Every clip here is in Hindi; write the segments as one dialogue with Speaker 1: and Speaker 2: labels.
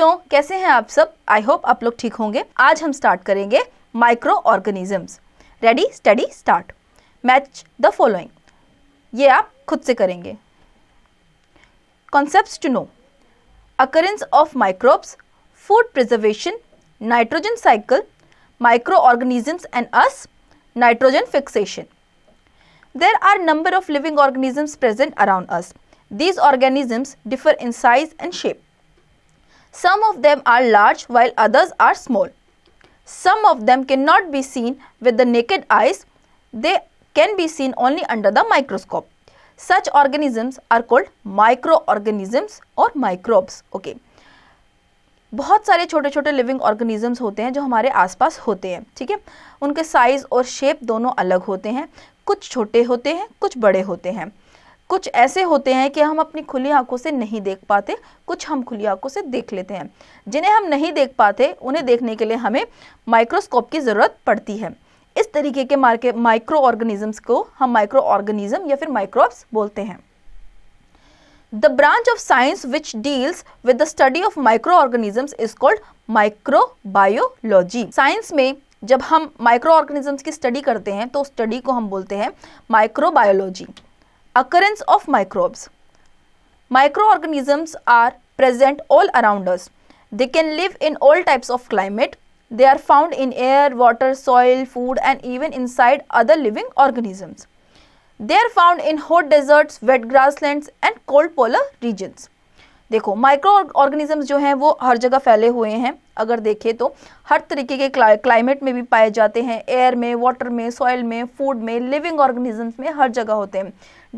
Speaker 1: बच्चों कैसे हैं आप सब आई होप आप लोग ठीक होंगे आज हम स्टार्ट करेंगे micro organisms ready study start match the following ये आप खुद से करेंगे concept to know occurrence of microbes food preservation nitrogen cycle micro organisms and us nitrogen fixation there are number of living organisms present around us these organisms differ in size and shape Some of them are large while others are small. Some of them cannot be seen with the naked eyes. They can be seen only under the microscope. Such organisms are called microorganisms or microbes. Okay. बहुत सारे छोटे छोटे लिविंग ऑर्गेनिजम्स होते हैं जो हमारे आसपास होते हैं ठीक है उनके साइज़ और शेप दोनों अलग होते हैं कुछ छोटे होते हैं कुछ बड़े होते हैं कुछ ऐसे होते हैं कि हम अपनी खुली आंखों से नहीं देख पाते कुछ हम खुली आंखों से देख लेते हैं जिन्हें हम नहीं देख पाते उन्हें देखने के लिए हमें माइक्रोस्कोप की ज़रूरत पड़ती है इस तरीके के मार्के माइक्रो ऑर्गेनिजम्स को हम माइक्रो ऑर्गेनिज्म या फिर माइक्रोब्स बोलते हैं of science which deals with the study of micro organism is called micro biology science में जब हम माइक्रो ऑर्गेनिजम्स की स्टडी करते हैं तो स्टडी को हम बोलते हैं microbiology occurrence of microbes microorganisms are present all around us they can live in all types of climate they are found in air water soil food and even inside other living organisms they are found in hot deserts wet grasslands and cold polar regions देखो माइक्रो ऑर्गेनिजम्स जो हैं वो हर जगह फैले हुए हैं अगर देखें तो हर तरीके के क्लाइमेट में भी पाए जाते हैं एयर में वाटर में सॉइल में फूड में लिविंग ऑर्गेनिजम्स में हर जगह होते हैं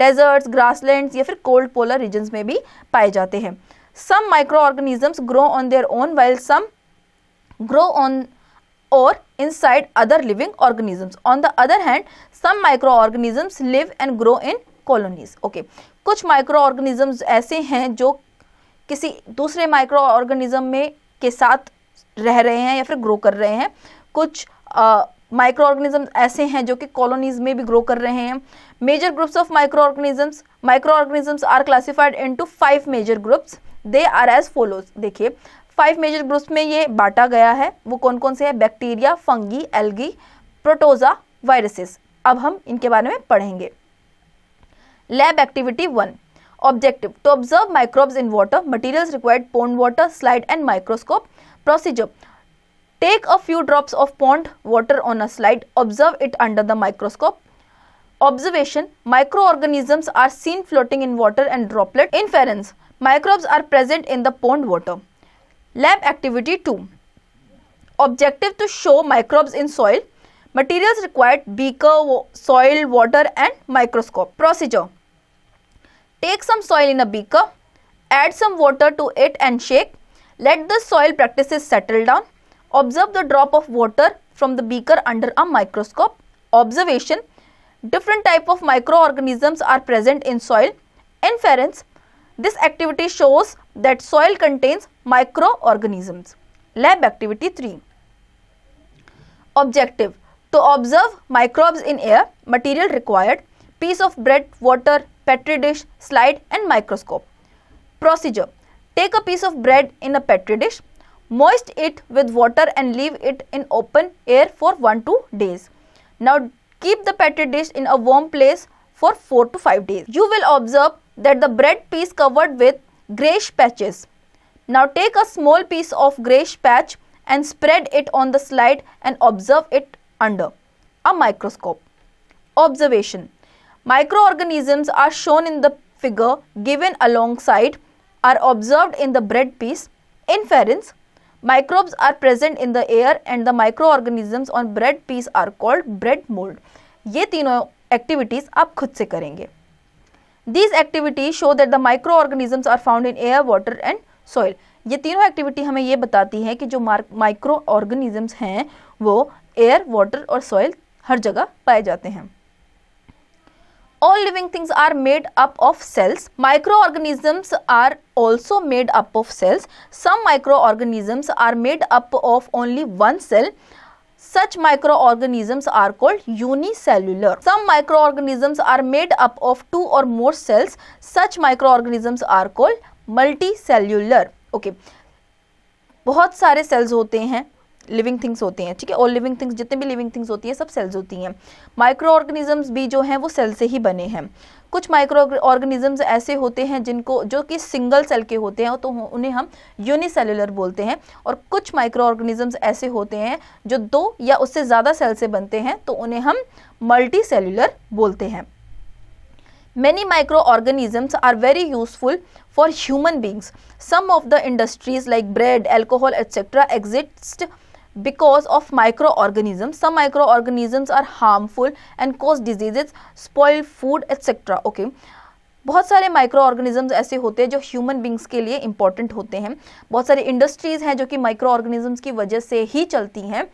Speaker 1: डेजर्ट्स ग्रासलैंड्स या फिर कोल्ड पोलर रीजन्स में भी पाए जाते हैं some micro organisms grow on their own while some grow on or inside other living organisms on the other hand some micro organisms live and grow in colonies okay कुछ माइक्रो ऑर्गेनिजम्स ऐसे हैं जो किसी दूसरे माइक्रो ऑर्गेनिज्म में के साथ रह रहे हैं या फिर ग्रो कर रहे हैं कुछ माइक्रो ऑर्गेनिजम्स ऐसे हैं जो कि कॉलोनीज में भी ग्रो कर रहे हैं major groups of micro organisms micro organisms are classified into five major groups they are as follows देखिए फाइव मेजर ग्रुप्स में ये बांटा गया है वो कौन कौन से है bacteria fungi algae protozoa viruses अब हम इनके बारे में पढ़ेंगे lab activity one objective to observe microbes in water materials required pond water slide and microscope Procedure Take a few drops of pond water on a slide, observe it under the microscope. Observation Microorganisms are seen floating in water and droplet. Inference Microbes are present in the pond water. Lab activity 2 Objective to show microbes in soil. Materials required beaker, soil, water, and microscope. Procedure Take some soil in a beaker, add some water to it and shake. Let the soil practices settle down. Observe the drop of water from the beaker under a microscope. Observation. Different type of microorganisms are present in soil. Inference. This activity shows that soil contains microorganisms. Lab activity 3. Objective. To observe microbes in air, material required, piece of bread, water, petri dish, slide and microscope. Procedure. Take a piece of bread in a petri dish, moist it with water and leave it in open air for 1 to days. Now keep the petri dish in a warm place for 4 to 5 days. You will observe that the bread piece covered with grayish patches. Now take a small piece of grayish patch and spread it on the slide and observe it under a microscope. Observation Microorganisms are shown in the figure given alongside are observed in the bread piece. Inference, microbes are present in the air and the microorganisms on bread piece are called bread mold. ये तीनों activities आप खुद से करेंगे These activities show that the microorganisms are found in air, water and soil. ये तीनों एक्टिविटी हमें ये बताती हैं कि जो माइक्रो ऑर्गेनिजम्स हैं वो एयर वाटर और सॉइल हर जगह पाए जाते हैं all living things are made up of cells microorganisms are also made up of cells some microorganisms are made up of only one cell such microorganisms are called unicellular. Some microorganisms are made up of two or more cells. Such microorganisms are called multicellular. Okay. बहुत सारे cells होते हैं लिविंग थिंग्स होते हैं ठीक है और लिविंग थिंग्स जितने भी लिविंग थिंग्स होती हैं सब सेल्स होती हैं माइक्रो ऑर्गेनिजम्स भी जो हैं वो सेल से ही बने हैं कुछ माइक्रो ऑर्गेनिजम्स ऐसे होते हैं जिनको जो कि सिंगल सेल के होते हैं तो उन्हें हम यूनिसेलुलर बोलते हैं और कुछ माइक्रो ऑर्गेनिजम्स ऐसे होते हैं जो दो या उससे ज़्यादा सेल से बनते हैं तो उन्हें हम मल्टी सेलुलर बोलते हैं many micro organisms are very useful for human beings some of the industries like bread alcohol etcetera exist because of microorganisms some microorganisms are harmful and cause diseases spoil food etc okay बहुत सारे माइक्रो ऑर्गेनिजम्स ऐसे होते हैं जो ह्यूमन बींग्स के लिए इंपॉर्टेंट होते हैं बहुत सारी इंडस्ट्रीज़ हैं जो कि माइक्रो ऑर्गेनिजम्स की वजह से ही चलती हैं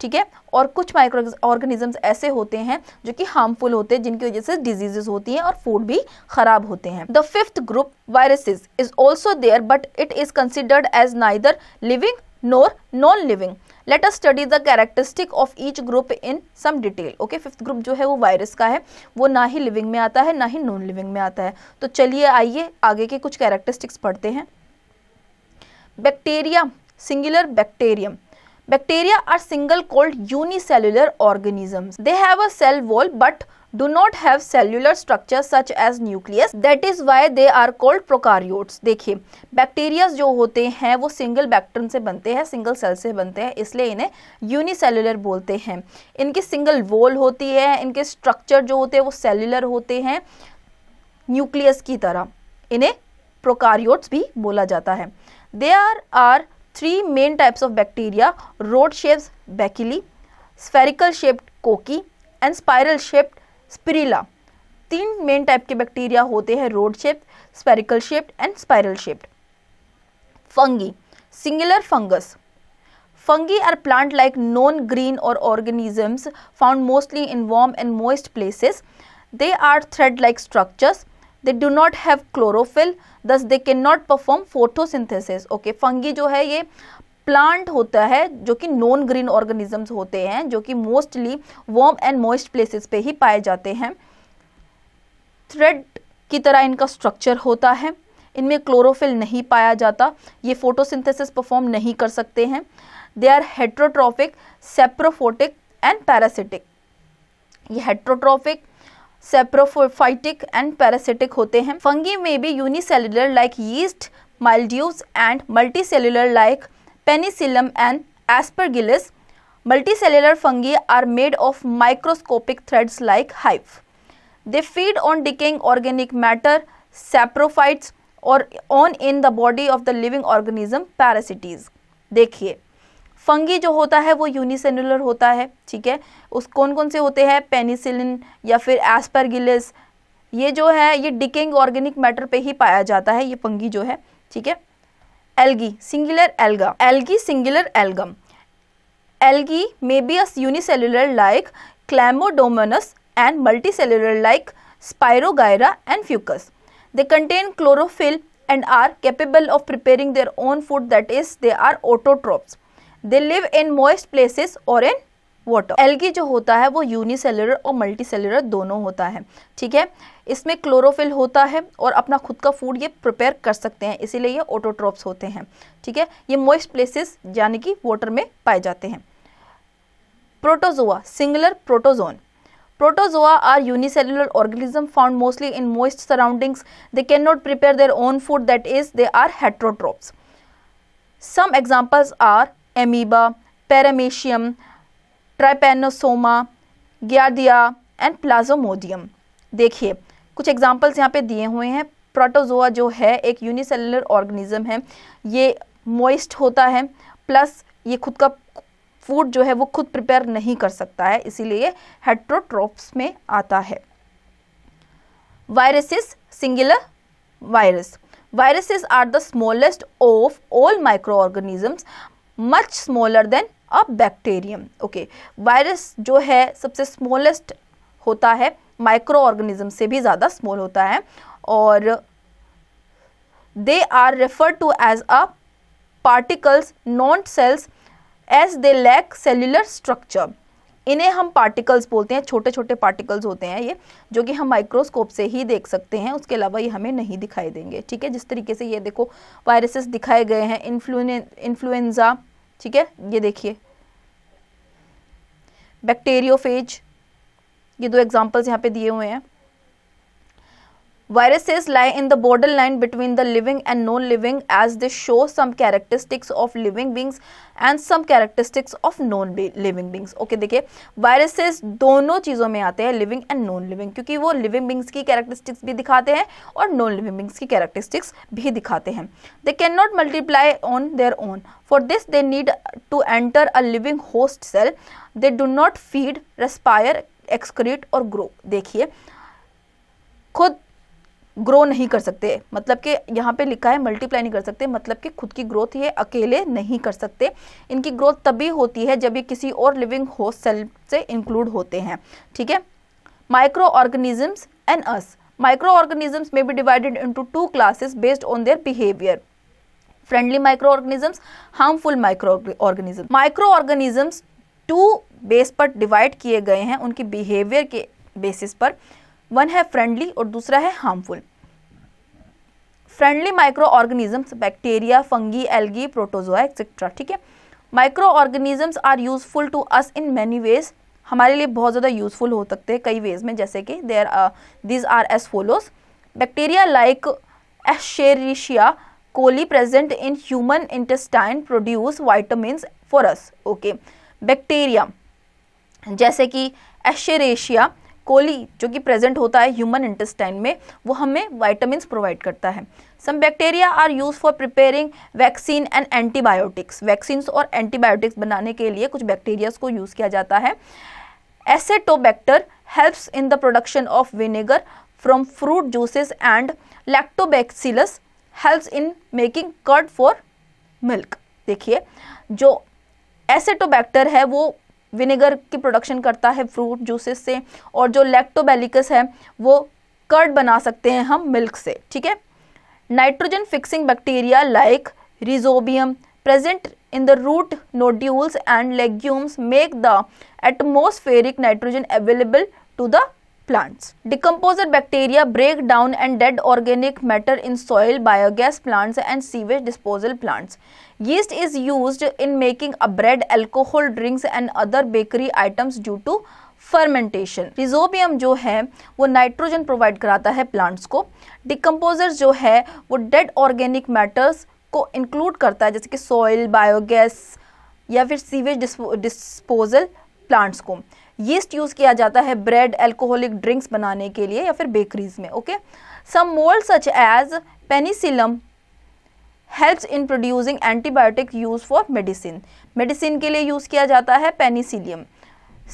Speaker 1: ठीक है और कुछ माइक्रो ऑर्गेनिजम्स ऐसे होते हैं जो कि हार्मफुल होते हैं जिनकी वजह से डिजीजेस होती हैं और फूड भी खराब होते हैं the fifth group viruses is also there but it is considered as neither living nor non living let us study the characteristic of each group in some detail okay fifth group जो है वो वायरस का है वो ना ही लिविंग में आता है ना ही नॉन लिविंग में आता है तो चलिए आइए आगे के कुछ कैरेक्टरिस्टिक्स पढ़ते हैं bacteria singular bacterium Bacteria are single called unicellular organisms. They have a cell wall but do not have cellular structure such as nucleus that is why they are called prokaryotes देखिए बैक्टीरियाज जो होते हैं वो सिंगल बैक्टीरियम से बनते हैं सिंगल सेल से बनते हैं इसलिए इन्हें यूनिसेलुलर बोलते हैं इनकी सिंगल वोल होती है इनके स्ट्रक्चर जो होते हैं वो सेलुलर होते हैं न्यूक्लियस की तरह इन्हें प्रोकारियोट्स भी बोला जाता है are are three main types of bacteria rod shapes bacilli spherical shaped cocci and spiral shaped spirilla तीन मेन टाइप के बैक्टीरिया होते हैं rod shaped spherical shaped and spiral shaped fungi singular fungus fungi are plant like non green or organisms found mostly in warm and moist places they are thread like structures they do not have chlorophyll thus they can not perform photosynthesis okay fungi जो है ये प्लांट होता है जो कि नॉन ग्रीन ऑर्गेनिजम्स होते हैं जो कि mostly warm and moist places पे ही पाए जाते हैं थ्रेड की तरह इनका स्ट्रक्चर होता है इनमें क्लोरोफिल नहीं पाया जाता ये फोटोसिंथेसिस परफॉर्म नहीं कर सकते हैं they are heterotrophic saprophytic and parasitic ये हेट्रोट्रॉफिक सेप्रोफोफाइटिक एंड पैरासिटिक होते हैं फंगी में भी unicellular like yeast mildews and multicellular like penicillium and aspergillus multicellular fungi are made of microscopic threads like hive they feed on decaying organic matter saprophytes or on in the body of the living organism parasites देखिए फंगी जो होता है वो यूनिसेलुलर होता है ठीक है उस कौन कौन से होते हैं पेनिसिलिन या फिर एस्परगिलिस ये जो है ये डिकिंग ऑर्गेनिक मैटर पे ही पाया जाता है ये फंगी जो है ठीक है algae singular alga algae singular algum algae may be as unicellular like chlamydomonas and multi multicellular like spirogyra and fucus they contain chlorophyll and are capable of preparing their own food that is they are autotrophs they live in moist places or in water algae जो होता है वो यूनिसेलुलर और मल्टी मल्टीसेलुलर दोनों होता है ठीक है इसमें क्लोरोफिल होता है और अपना खुद का फूड ये प्रिपेयर कर सकते हैं इसीलिए ये ऑटोट्रॉप्स होते हैं ठीक है ये मोइस्ट प्लेसेस यानी कि वाटर में पाए जाते हैं protozoa singular protozoan protozoa are unicellular organism found mostly in moist surroundings they can not prepare their own food that is they are heterotrophs some examples are amoeba paramecium trypanosoma ग्यादिया एंड प्लाजोमोडियम देखिए कुछ एग्जाम्पल्स यहाँ पे दिए हुए हैं प्रोटोजोआ जो है एक यूनिसेलुलर ऑर्गेनिज्म है ये मॉइस्ट होता है प्लस ये खुद का फूड जो है वो खुद प्रिपेयर नहीं कर सकता है इसीलिए हेट्रोट्रोप्स में आता है viruses singular virus are the smallest of all micro organisms much smaller than a bacterium okay virus जो है सबसे स्मॉलेस्ट होता है माइक्रो ऑर्गेनिज्म से भी ज़्यादा स्मॉल होता है और they are refer to as a particles non cells as they lack cellular structure इन्हें हम पार्टिकल्स बोलते हैं छोटे छोटे पार्टिकल्स होते हैं ये जो कि हम माइक्रोस्कोप से ही देख सकते हैं उसके अलावा ये हमें नहीं दिखाई देंगे ठीक है जिस तरीके से ये देखो वायरसेस दिखाए गए हैं इन्फ्लुएंजा ठीक है ये देखिए बैक्टेरियोफेज ये दो एग्जाम्पल्स यहाँ पे दिए हुए हैं viruses lie in the border line between the living and non living as they show some characteristics of living beings and some characteristics of non living beings okay देखिए वायरसेस दोनों चीज़ों में आते हैं लिविंग एंड नॉन लिविंग क्योंकि वो लिविंग बींग्स की कैरेक्टरिस्टिक्स भी दिखाते हैं और नॉन लिविंग बींग्स की कैरेक्टरिस्टिक्स भी दिखाते हैं they can not multiply on their own for this they need to enter a living host cell they do not feed respire excrete or grow देखिए खुद ग्रो नहीं कर सकते मतलब कि यहाँ पे लिखा है मल्टीप्लाई नहीं कर सकते मतलब कि खुद की ग्रोथ ये अकेले नहीं कर सकते इनकी ग्रोथ तभी होती है जब ये किसी और लिविंग होस्ट सेल से इंक्लूड होते हैं ठीक है micro organisms and us micro organisms may be divided into two classes based on their behaviour friendly micro organisms harmful micro organism micro organisms two base पर डिवाइड किए गए हैं उनके बिहेवियर के बेसिस पर वन है फ्रेंडली और दूसरा है harmful friendly micro organisms bacteria fungi algae protozoa etcetera ठीक है micro organisms are useful to us in many ways हमारे लिए बहुत ज़्यादा यूजफुल हो सकते हैं कई वेज में जैसे कि there these are as follows bacteria like escherichia coli present in human intestine produce vitamin for us okay bacteria जैसे कि एशरेशिया कोली जो कि प्रेजेंट होता है ह्यूमन इंटेस्टाइन में वो हमें वाइटामिन प्रोवाइड करता है some bacteria are use for preparing vaccine and antibiotics vaccine और एंटीबायोटिक्स बनाने के लिए कुछ बैक्टीरियाज को यूज़ किया जाता है acetobacter helps in the production of vinegar from fruit juices and lactobacillus helps in making curd for milk देखिए जो एसेटोबैक्टर है वो विनेगर की प्रोडक्शन करता है फ्रूट जूसेस से और जो लैक्टोबेलिकस है वो कर्ड बना सकते हैं हम मिल्क से ठीक है nitrogen fixing bacteria like rhizobium present in the root nodules and legumes make the atmospheric nitrogen available to the plants. Decomposed bacteria break down and dead organic matter in soil, biogas plants and sewage disposal plants. Yeast is used in making a bread, alcohol, drinks and other bakery items due to fermentation rhizobium जो है वो नाइट्रोजन प्रोवाइड कराता है प्लांट्स को डिकम्पोजर जो है वो डेड ऑर्गेनिक मैटर्स को इंक्लूड करता है जैसे कि सॉइल बायोगैस या फिर सीवेज डिस्पोजल प्लांट्स को यीस्ट यूज़ किया जाता है ब्रेड एल्कोहलिक ड्रिंक्स बनाने के लिए या फिर बेकरीज में okay some mould such as penicillium helps in producing antibiotic use for medicine medicine के लिए यूज़ किया जाता है penicillium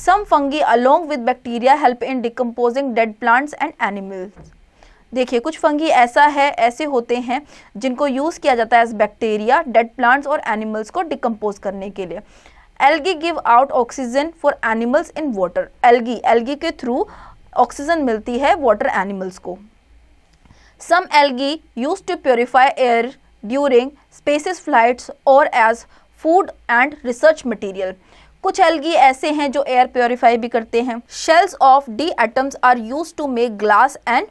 Speaker 1: some fungi along with bacteria help in decomposing dead plants and animals देखिए कुछ फंगी ऐसा है ऐसे होते हैं जिनको यूज़ किया जाता है एज बैक्टीरिया डेड प्लांट्स और एनिमल्स को डिकम्पोज करने के लिए algae give out oxygen for animals in water algae algae के थ्रू ऑक्सीजन मिलती है वाटर एनिमल्स को some algae use to purify air during spaces flights और as food and research material कुछ एलगी ऐसे हैं जो एयर प्योरीफाई भी करते हैं shells of diatoms are use to make glass and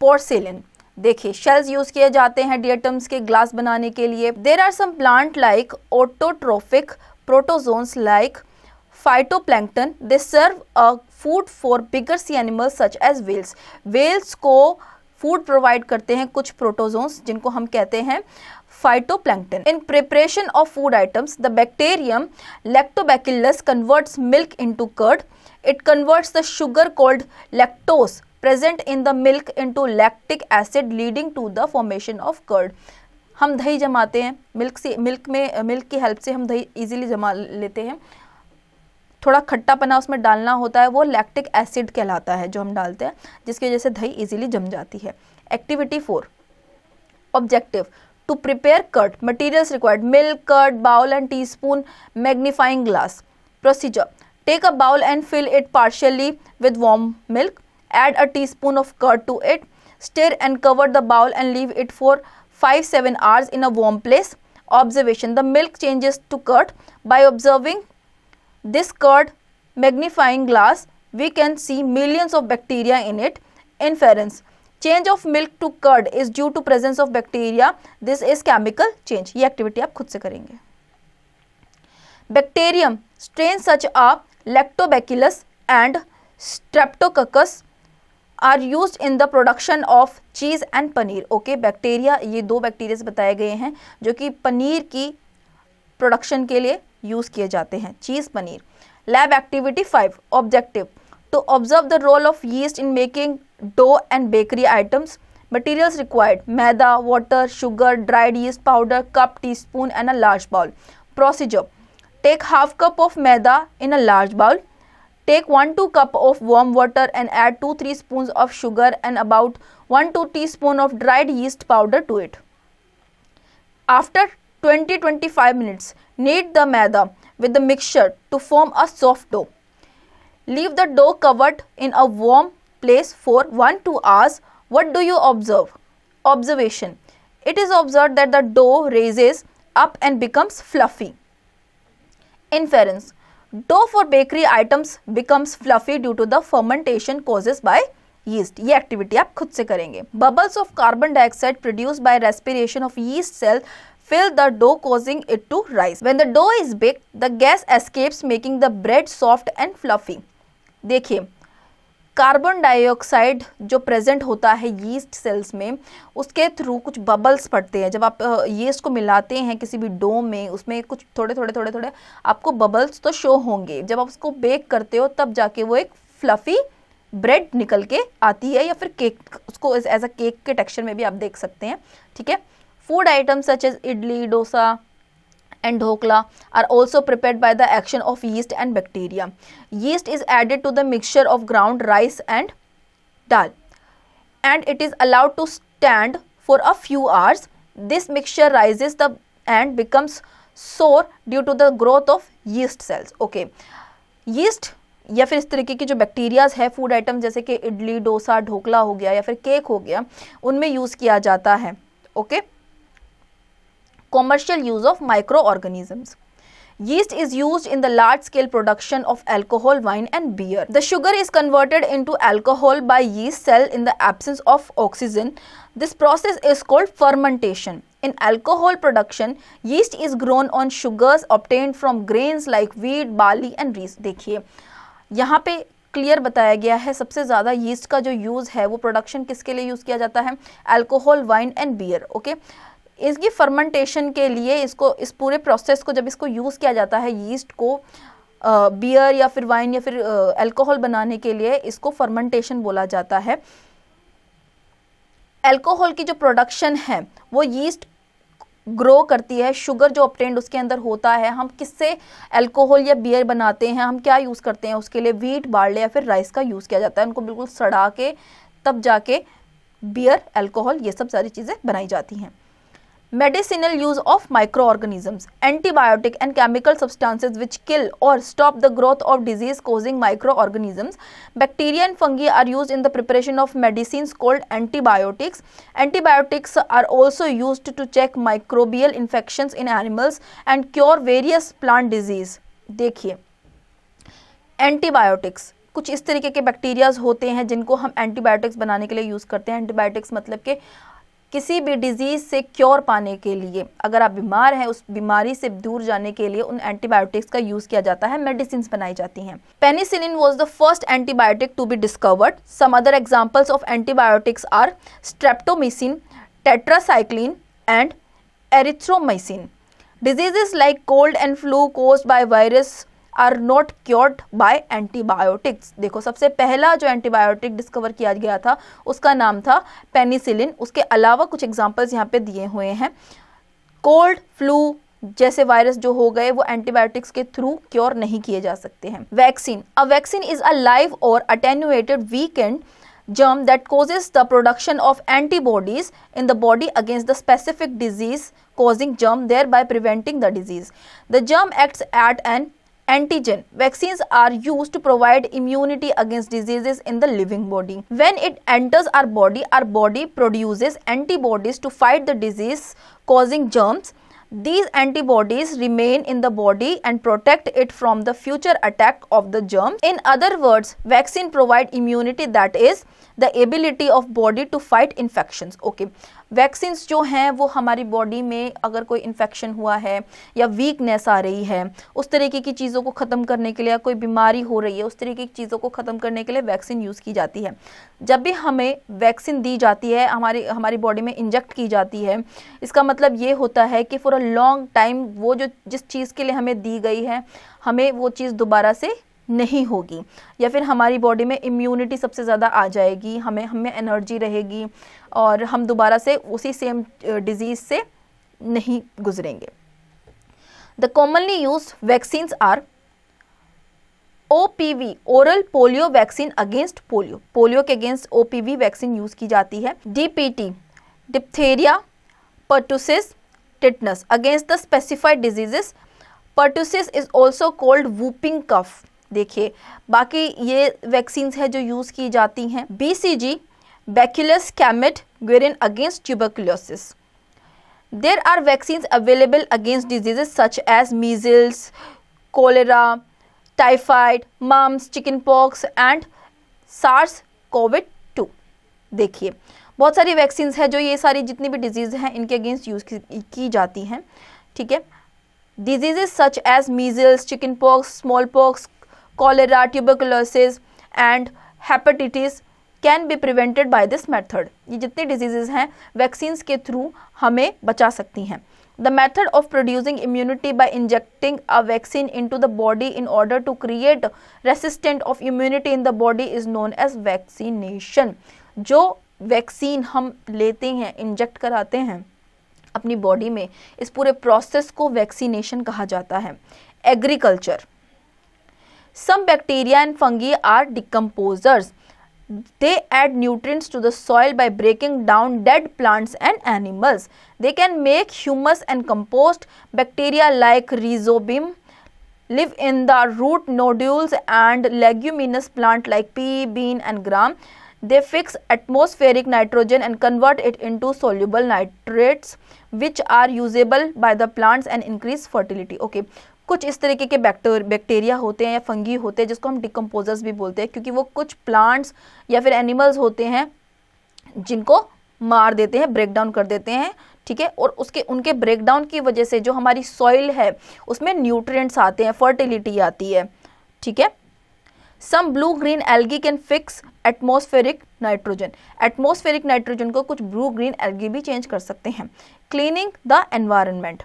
Speaker 1: porcelain देखिए शेल्स यूज किए जाते हैं डी एटम्स के ग्लास बनाने के लिए there are some plant like autotrophic protozoans like phytoplankton they serve a food for bigger sea animals such as whales whales ko food provide karte hain kuch protozoans jinko hum kehte hain phytoplankton in preparation of food items the bacterium lactobacillus converts milk into curd it converts the sugar called lactose present in the milk into lactic acid leading to the formation of curd हम दही जमाते हैं मिल्क से मिल्क में मिल्क की हेल्प से हम दही इजीली जमा लेते हैं थोड़ा खट्टापना उसमें डालना होता है वो लैक्टिक एसिड कहलाता है जो हम डालते हैं जिसकी वजह से दही इजीली जम जाती है activity four objective to prepare curd materials required milk curd bowl and teaspoon magnifying glass procedure take a bowl and fill it with warm milk add a teaspoon of curd to it stir and cover the bowl and leave it for 5 7 hours in a warm place observation the milk changes to curd by observing this curd magnifying glass we can see millions of bacteria in it inference change of milk to curd is due to presence of bacteria this is chemical change ye activity aap khud se karenge bacterium strains such as lactobacillus and streptococcus are use in the production of cheese and paneer okay bacteria ये दो बैक्टीरिया बताए गए हैं जो कि पनीर की प्रोडक्शन के लिए यूज़ किए जाते हैं cheese paneer lab activity five objective to observe the role of yeast in making dough and bakery items materials required maida water sugar dried yeast powder cup teaspoon and a large bowl procedure take half cup of maida in a large bowl Take 1 2 cup of warm water and add 2 3 spoons of sugar and about 1 2 teaspoon of dried yeast powder to it. After 20 25 minutes, knead the maida with the mixture to form a soft dough. Leave the dough covered in a warm place for 1 2 hours. What do you observe? Observation It is observed that the dough raises up and becomes fluffy. Inference dough for bakery items becomes fluffy due to the fermentation causes by yeast ये एक्टिविटी आप खुद से करेंगे bubbles of carbon dioxide produce by respiration of yeast cell fill the dough causing it to rise when the dough is bake the gas escapes making the bread soft and fluffy देखिए कार्बन डाइऑक्साइड जो प्रेजेंट होता है यीस्ट सेल्स में उसके थ्रू कुछ बबल्स पड़ते हैं जब आप यीस्ट को मिलाते हैं किसी भी डोम में उसमें कुछ थोड़े थोड़े थोड़े थोड़े आपको बबल्स तो शो होंगे जब आप उसको बेक करते हो तब जाके वो एक फ्लफ़ी ब्रेड निकल के आती है या फिर केक उसको एज अ केक के टेक्सचर में भी आप देख सकते हैं ठीक है food items such as idli dosa and dhokla are also prepared by the action of yeast and bacteria. Yeast is added to the mixture of ground rice and dal and it is allowed to stand for a few hours. This mixture rises the and becomes sore due to the growth of yeast cells. Okay, yeast या फिर इस तरीके की जो बैक्टीरियाज है फूड आइटम जैसे कि इडली डोसा ढोकला हो गया या फिर केक हो गया उनमें यूज़ किया जाता है okay okay? commercial use of microorganisms. Yeast is used in the large scale production of alcohol, wine, and beer. The sugar is converted into alcohol by yeast cell in the absence of oxygen. This process is called fermentation. In alcohol production, yeast is grown on sugars obtained from grains like wheat, barley, and rice. dekhiye yahan pe clear बताया गया है सबसे ज़्यादा यीस्ट का जो यूज़ है वो प्रोडक्शन किसके लिए यूज़ किया जाता है alcohol wine and beer okay इसकी फर्मेंटेशन के लिए इसको इस पूरे प्रोसेस को जब इसको यूज़ किया जाता है यीस्ट को बियर या फिर वाइन या फिर अल्कोहल बनाने के लिए इसको फर्मेंटेशन बोला जाता है अल्कोहल की जो प्रोडक्शन है वो यीस्ट ग्रो करती है शुगर जो ऑप्टेंड उसके अंदर होता है हम किससे अल्कोहल या बियर बनाते हैं हम क्या यूज़ करते हैं उसके लिए वीट बाड़े या फिर राइस का यूज़ किया जाता है उनको बिल्कुल सड़ा के तब जाके बियर अल्कोहल ये सब सारी चीज़ें बनाई जाती हैं medicinal use of microorganisms antibiotic and chemical substances which kill or stop the growth of disease causing microorganisms bacteria and fungi are used in the preparation of medicines called antibiotics antibiotics are also used to check microbial infections in animals and cure various plant disease देखिए एंटीबायोटिक्स कुछ इस तरीके के बैक्टीरियाज होते हैं जिनको हम एंटीबायोटिक्स बनाने के लिए यूज़ करते हैं एंटीबायोटिक्स मतलब के किसी भी डिजीज़ से क्योर पाने के लिए अगर आप बीमार हैं उस बीमारी से दूर जाने के लिए उन एंटीबायोटिक्स का यूज़ किया जाता है मेडिसिन बनाई जाती हैं penicillin was the first antibiotic to be discovered some other examples of antibiotics are streptomycin tetracycline and erythromycin diseases like cold and flu cause by virus are not cured by antibiotics देखो सबसे पहला जो एंटीबायोटिक डिस्कवर किया गया था उसका नाम था पेनिसिलिन उसके अलावा कुछ एग्जाम्पल्स यहाँ पे दिए हुए हैं कोल्ड फ्लू जैसे वायरस जो हो गए वो एंटीबायोटिक्स के थ्रू क्योर नहीं किए जा सकते हैं vaccine a vaccine is a live or attenuated weakened that causes the production of antibodies in the body against the specific disease causing germ thereby preventing the disease the germ acts at an antigen. Vaccines are used to provide immunity against diseases in the living body. When it enters our body, our body produces antibodies to fight the disease causing germs. These antibodies remain in the body and protect it from the future attack of the germ. In other words, vaccine provide immunity that is the ability of body to fight infections. Okay. Vaccine जो हैं वो हमारी बॉडी में अगर कोई इन्फेक्शन हुआ है या वीकनेस आ रही है उस तरीके की चीज़ों को ख़त्म करने के लिए कोई बीमारी हो रही है उस तरीके की चीज़ों को ख़त्म करने के लिए वैक्सीन यूज़ की जाती है जब भी हमें वैक्सीन दी जाती है हमारी हमारी बॉडी में इंजेक्ट की जाती है इसका मतलब ये होता है कि फॉर अ लॉन्ग टाइम वो जो जिस चीज़ के लिए हमें दी गई है हमें वो चीज़ दोबारा से नहीं होगी या फिर हमारी बॉडी में इम्यूनिटी सबसे ज़्यादा आ जाएगी हमें हमें एनर्जी रहेगी और हम दोबारा से उसी सेम डिज़ीज़ से नहीं गुजरेंगे the commonly use vaccine are O P V oral polio vaccine against polio polio के against O P V vaccine use की जाती है D P T diphtheria pertussis tetanus against the specified diseases pertussis is also called whooping cough देखिए बाकी ये वैक्सीन्स है जो यूज़ की जाती हैं B C G bacillus Calmette Guerin against tuberculosis there are vaccines available against diseases such as measles cholera typhoid mumps chickenpox and SARS COVID two देखिए बहुत सारी वैक्सीन्स हैं जो ये सारी जितनी भी डिजीज़ हैं इनके अगेंस्ट यूज़ की, की जाती हैं ठीक है diseases such as measles chickenpox smallpox cholera tuberculosis and hepatitis can be prevented by this method ये जितने डिजीजेज हैं वैक्सीन्स के थ्रू हमें बचा सकती हैं the method of producing immunity by injecting a vaccine into the body in order to create resistant of immunity in the body is known as vaccination जो वैक्सीन हम लेते हैं इंजेक्ट कराते हैं अपनी बॉडी में इस पूरे प्रोसेस को वैक्सीनेशन कहा जाता है agriculture Some bacteria and fungi are decomposers. They add nutrients to the soil by breaking down dead plants and animals. They can make humus and compost. Bacteria like rhizobium live in the root nodules and leguminous plant like pea, bean and gram. They fix atmospheric nitrogen and convert it into soluble nitrates which are usable by the plants and increase fertility. Okay, कुछ इस तरीके के बैक्टीरिया होते हैं या फंगी होते हैं जिसको हम डिकम्पोजर्स भी बोलते हैं क्योंकि वो कुछ प्लांट्स या फिर एनिमल्स होते हैं जिनको मार देते हैं ब्रेक डाउन कर देते हैं ठीक है और उसके उनके ब्रेक डाउन की वजह से जो हमारी सॉइल है उसमें न्यूट्रिएंट्स आते हैं फर्टिलिटी आती है ठीक है some blue green algae can fix atmospheric nitrogen atmospheric nitrogen को कुछ ब्लू ग्रीन एल्गी भी चेंज कर सकते हैं cleaning the environment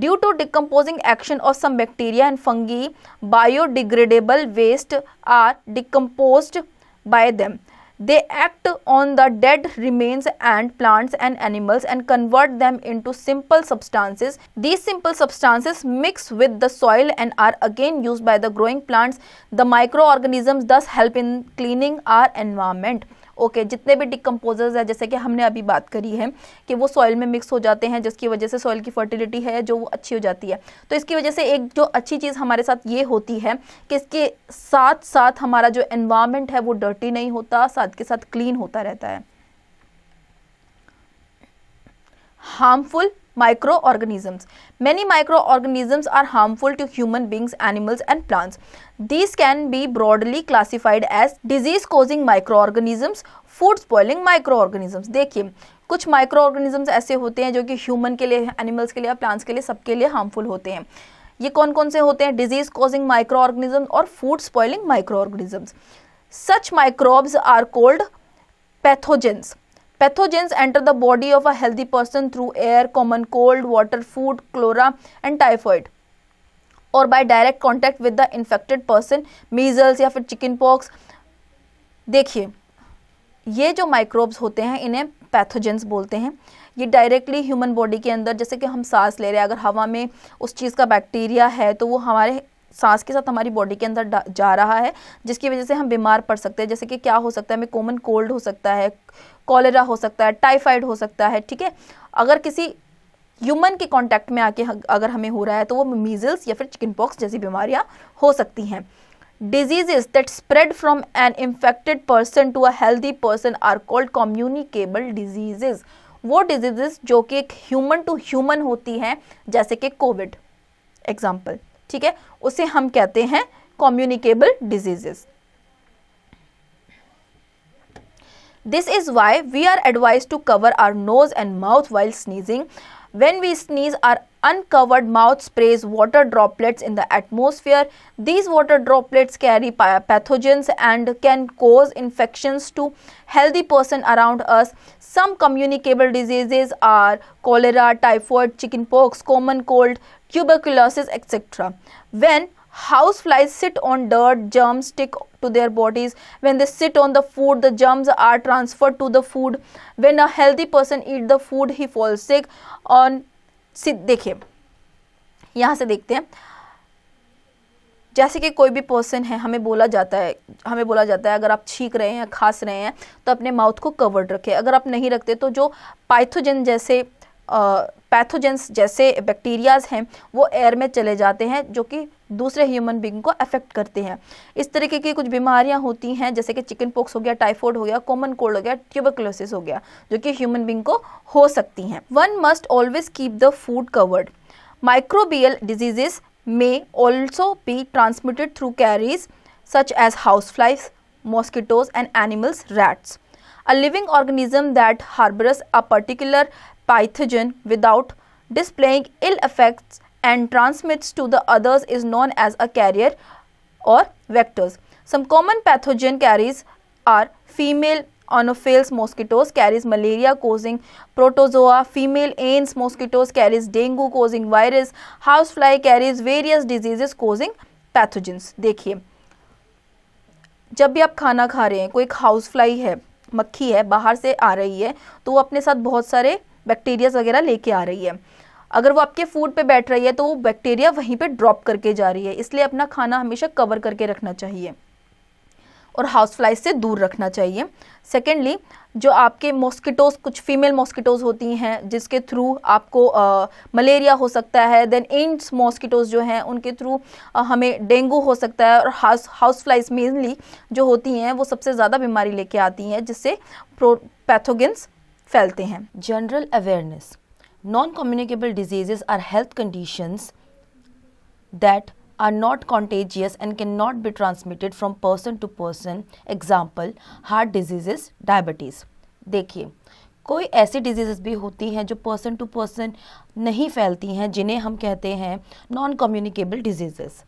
Speaker 1: Due to decomposing action of some bacteria and fungi, biodegradable waste are decomposed by them. They act on the dead remains and plants and animals and convert them into simple substances. These simple substances mix with the soil and are again used by the growing plants. The microorganisms thus help in cleaning our environment. Okay जितने भी डिकम्पोजर्स है जैसे कि हमने अभी बात करी है कि वो सॉइल में मिक्स हो जाते हैं जिसकी वजह से सॉइल की फर्टिलिटी है जो वो अच्छी हो जाती है तो इसकी वजह से एक जो अच्छी चीज़ हमारे साथ ये होती है कि इसके साथ साथ हमारा जो एनवायरमेंट है वो डर्टी नहीं होता साथ के साथ क्लीन होता रहता है harmful micro organisms micro organisms are harmful to human beings animals and plants these can be broadly classified as disease causing microorganisms food spoiling organisms देखिए कुछ माइक्रो ऑर्गेनिजम्स ऐसे होते हैं जो कि ह्यूमन के लिए एनिमल्स के लिए प्लांट्स के लिए सबके लिए हार्मफुल होते हैं ये कौन कौन से होते हैं डिजीज कोजिंग माइक्रो ऑर्गेनिज्म और food spoiling microorganisms such microbes are called pathogens Pathogens enter the body of a healthy person through air, common cold, water, food, cholera, and typhoid. और by direct contact with the infected person measles या फिर चिकन पॉक्स देखिए ये जो माइक्रोब्स होते हैं इन्हें पैथोजेंस बोलते हैं ये डायरेक्टली ह्यूमन बॉडी के अंदर जैसे कि हम सांस ले रहे हैं अगर हवा में उस चीज़ का बैक्टीरिया है तो वो हमारे सांस के साथ हमारी बॉडी के अंदर जा रहा है जिसकी वजह से हम बीमार पड़ सकते हैं जैसे कि क्या हो सकता है हमें कॉमन कोल्ड हो सकता है कॉलेरा हो सकता है टाइफाइड हो सकता है ठीक है अगर किसी ह्यूमन के कॉन्टैक्ट में आके अगर हमें हो रहा है तो वो मीजल्स या फिर चिकन पॉक्स जैसी बीमारियां हो सकती हैं diseases that spread from an infected person to a healthy person are called communicable diseases वो diseases जो कि एक human to human होती हैं जैसे कि कोविड एग्जाम्पल ठीक है उसे हम कहते हैं communicable diseases this is why we are advise to cover our nose and mouth while sneezing when we sneeze our uncovered mouth sprays water droplets in the atmosphere. These water droplets carry pathogens and can cause infections to healthy person around us. Some communicable diseases are cholera, typhoid, chickenpox, common cold, tuberculosis, etc. When house flies sit on dirt, germs stick to their bodies. When they sit on the food, the germs are transferred to the food. When a healthy person eats the food, he falls sick. On देखिए यहाँ से देखते हैं जैसे कि कोई भी पर्सन है हमें बोला जाता है हमें बोला जाता है अगर आप छींक रहे हैं खांस रहे हैं तो अपने माउथ को कवर्ड रखें अगर आप नहीं रखते तो जो पाइथोजन जैसे पैथोजेंस जैसे बैक्टीरियाज हैं वो एयर में चले जाते हैं जो कि दूसरे ह्यूमन बींग को अफेक्ट करते हैं इस तरीके की कुछ बीमारियां होती हैं जैसे कि चिकन पोक्स हो गया टाइफॉइड हो गया कॉमन कोल्ड हो गया ट्यूबरकुलोसिस हो गया जो कि ह्यूमन बींग को हो सकती हैं one must always keep the food covered microbial diseases may also be transmitted through carriers such as houseflies mosquitoes and animals rats a living organism that harbours a particular pathogen without displaying ill effects and transmits to the others is known as a carrier or vectors. Some common pathogen carriers are female anopheles mosquitoes carries malaria causing protozoa female anes mosquitoes carries dengue causing virus house fly carries various diseases causing pathogens देखिए जब भी आप खाना खा रहे हैं कोई हाउस फ्लाई है मक्खी है बाहर से आ रही है तो वो अपने साथ बहुत सारे बैक्टीरियाज वगैरह लेके आ रही है अगर वो आपके फूड पे बैठ रही है तो वो बैक्टीरिया वहीं पे ड्रॉप करके जा रही है इसलिए अपना खाना हमेशा कवर करके रखना चाहिए और हाउस फ्लाइज से दूर रखना चाहिए सेकेंडली जो आपके मॉस्किटोज कुछ फीमेल मॉस्किटोज होती हैं जिसके थ्रू आपको आ, मलेरिया हो सकता है देन एंड्स मॉस्किटोज जो हैं उनके थ्रू हमें डेंगू हो सकता है और हाउस हाउस फ्लाइज मेनली जो होती हैं वो सबसे ज़्यादा बीमारी लेके आती हैं जिससे पैथोगेंस फैलते हैं general awareness non communicable diseases are health conditions that are not contagious and can not be transmitted from person to person example heart disease diabetes देखिए कोई ऐसी डिजीज भी होती हैं जो पर्सन टू पर्सन नहीं फैलती हैं जिन्हें हम कहते हैं non communicable diseases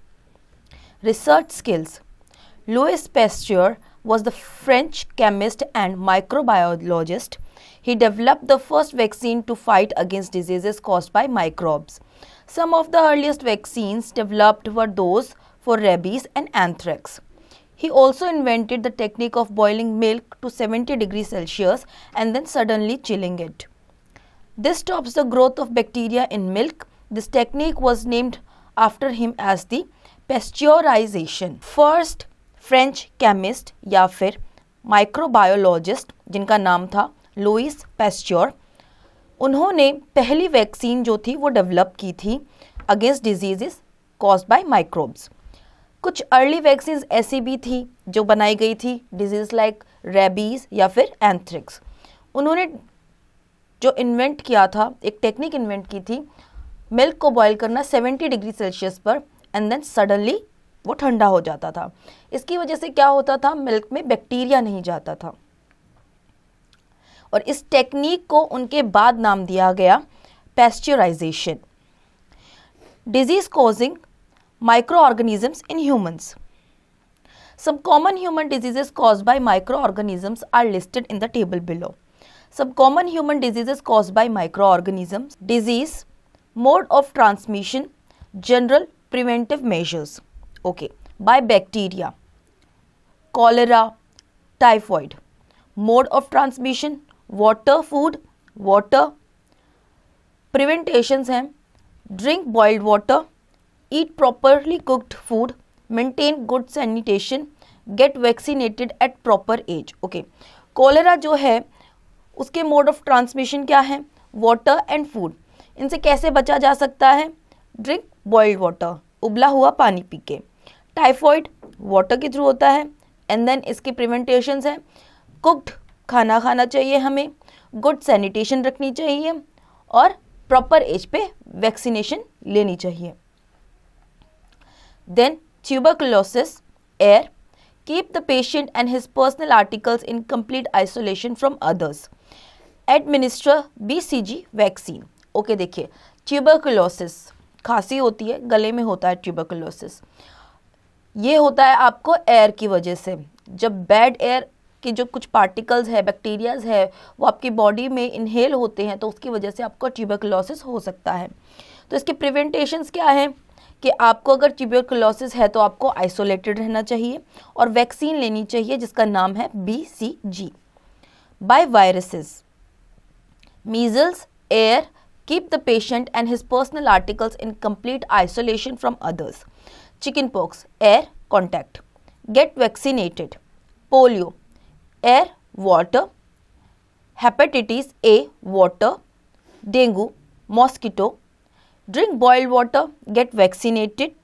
Speaker 1: research skills Louis Pasteur was the French chemist and microbiologist. He developed the first vaccine to fight against diseases caused by microbes. Some of the earliest vaccines developed were those for rabies and anthrax. He also invented the technique of boiling milk to 70 degrees Celsius and then suddenly chilling it. This stops the growth of bacteria in milk. This technique was named after him as the pasteurization. First French chemist या फिर माइक्रोबायोलॉजिस्ट जिनका नाम था लुइस पेस्च्योर उन्होंने पहली वैक्सीन जो थी वो डेवलप की थी against disease cause by microbes कुछ अर्ली वैक्सीन ऐसी भी थी जो बनाई गई थी डिजीज़ लाइक रेबीज़ या फिर एंथ्रिक्स उन्होंने जो इन्वेंट किया था एक टेक्निक इन्वेंट की थी मिल्क को बॉयल करना 70 डिग्री सेल्सियस पर एंड देन सडनली वो ठंडा हो जाता था इसकी वजह से क्या होता था मिल्क में बैक्टीरिया नहीं जाता था और इस टेक्निक को उनके बाद नाम दिया गया pasteurization disease causing microorganisms in humans some common human diseases cause by micro organisms are listed in the table below some common human diseases cause by microorganisms disease mode of transmission general preventive measures okay by bacteria cholera typhoid mode of transmission water food water preventions हैं drink boiled water eat properly cooked food maintain good sanitation get vaccinated at proper age okay cholera जो है उसके मोड ऑफ ट्रांसमिशन क्या है वाटर एंड फूड इनसे कैसे बचा जा सकता है ड्रिंक बॉइल्ड वाटर उबला हुआ पानी पी के टाइफॉइड वाटर के थ्रू होता है एंड देन इसके प्रिवेंटेशन है कुक्ड खाना खाना चाहिए हमें गुड सैनिटेशन रखनी चाहिए और प्रॉपर एज पे वैक्सीनेशन लेनी चाहिए then tuberculosis air keep the patient and his personal articles in complete isolation from others administer BCG vaccine okay देखिए ट्यूबरकुलोसिस खांसी होती है गले में होता है ट्यूबरकुलोसिस ये होता है आपको एयर की वजह से जब बैड एयर कि जो कुछ पार्टिकल्स है बैक्टीरियाज है वो आपकी बॉडी में इनहेल होते हैं तो उसकी वजह से आपको ट्यूबरकुलोसिस हो सकता है तो इसके प्रिवेंटेशंस क्या हैं कि आपको अगर ट्यूबरकुलोसिस है तो आपको आइसोलेटेड रहना चाहिए और वैक्सीन लेनी चाहिए जिसका नाम है B C G by viruses measles air keep the patient and his personal articles in complete isolation from others chickenpox, air contact. Get vaccinated. Polio, air, water. Hepatitis A, water. Dengue, mosquito. Drink boiled water, get vaccinated.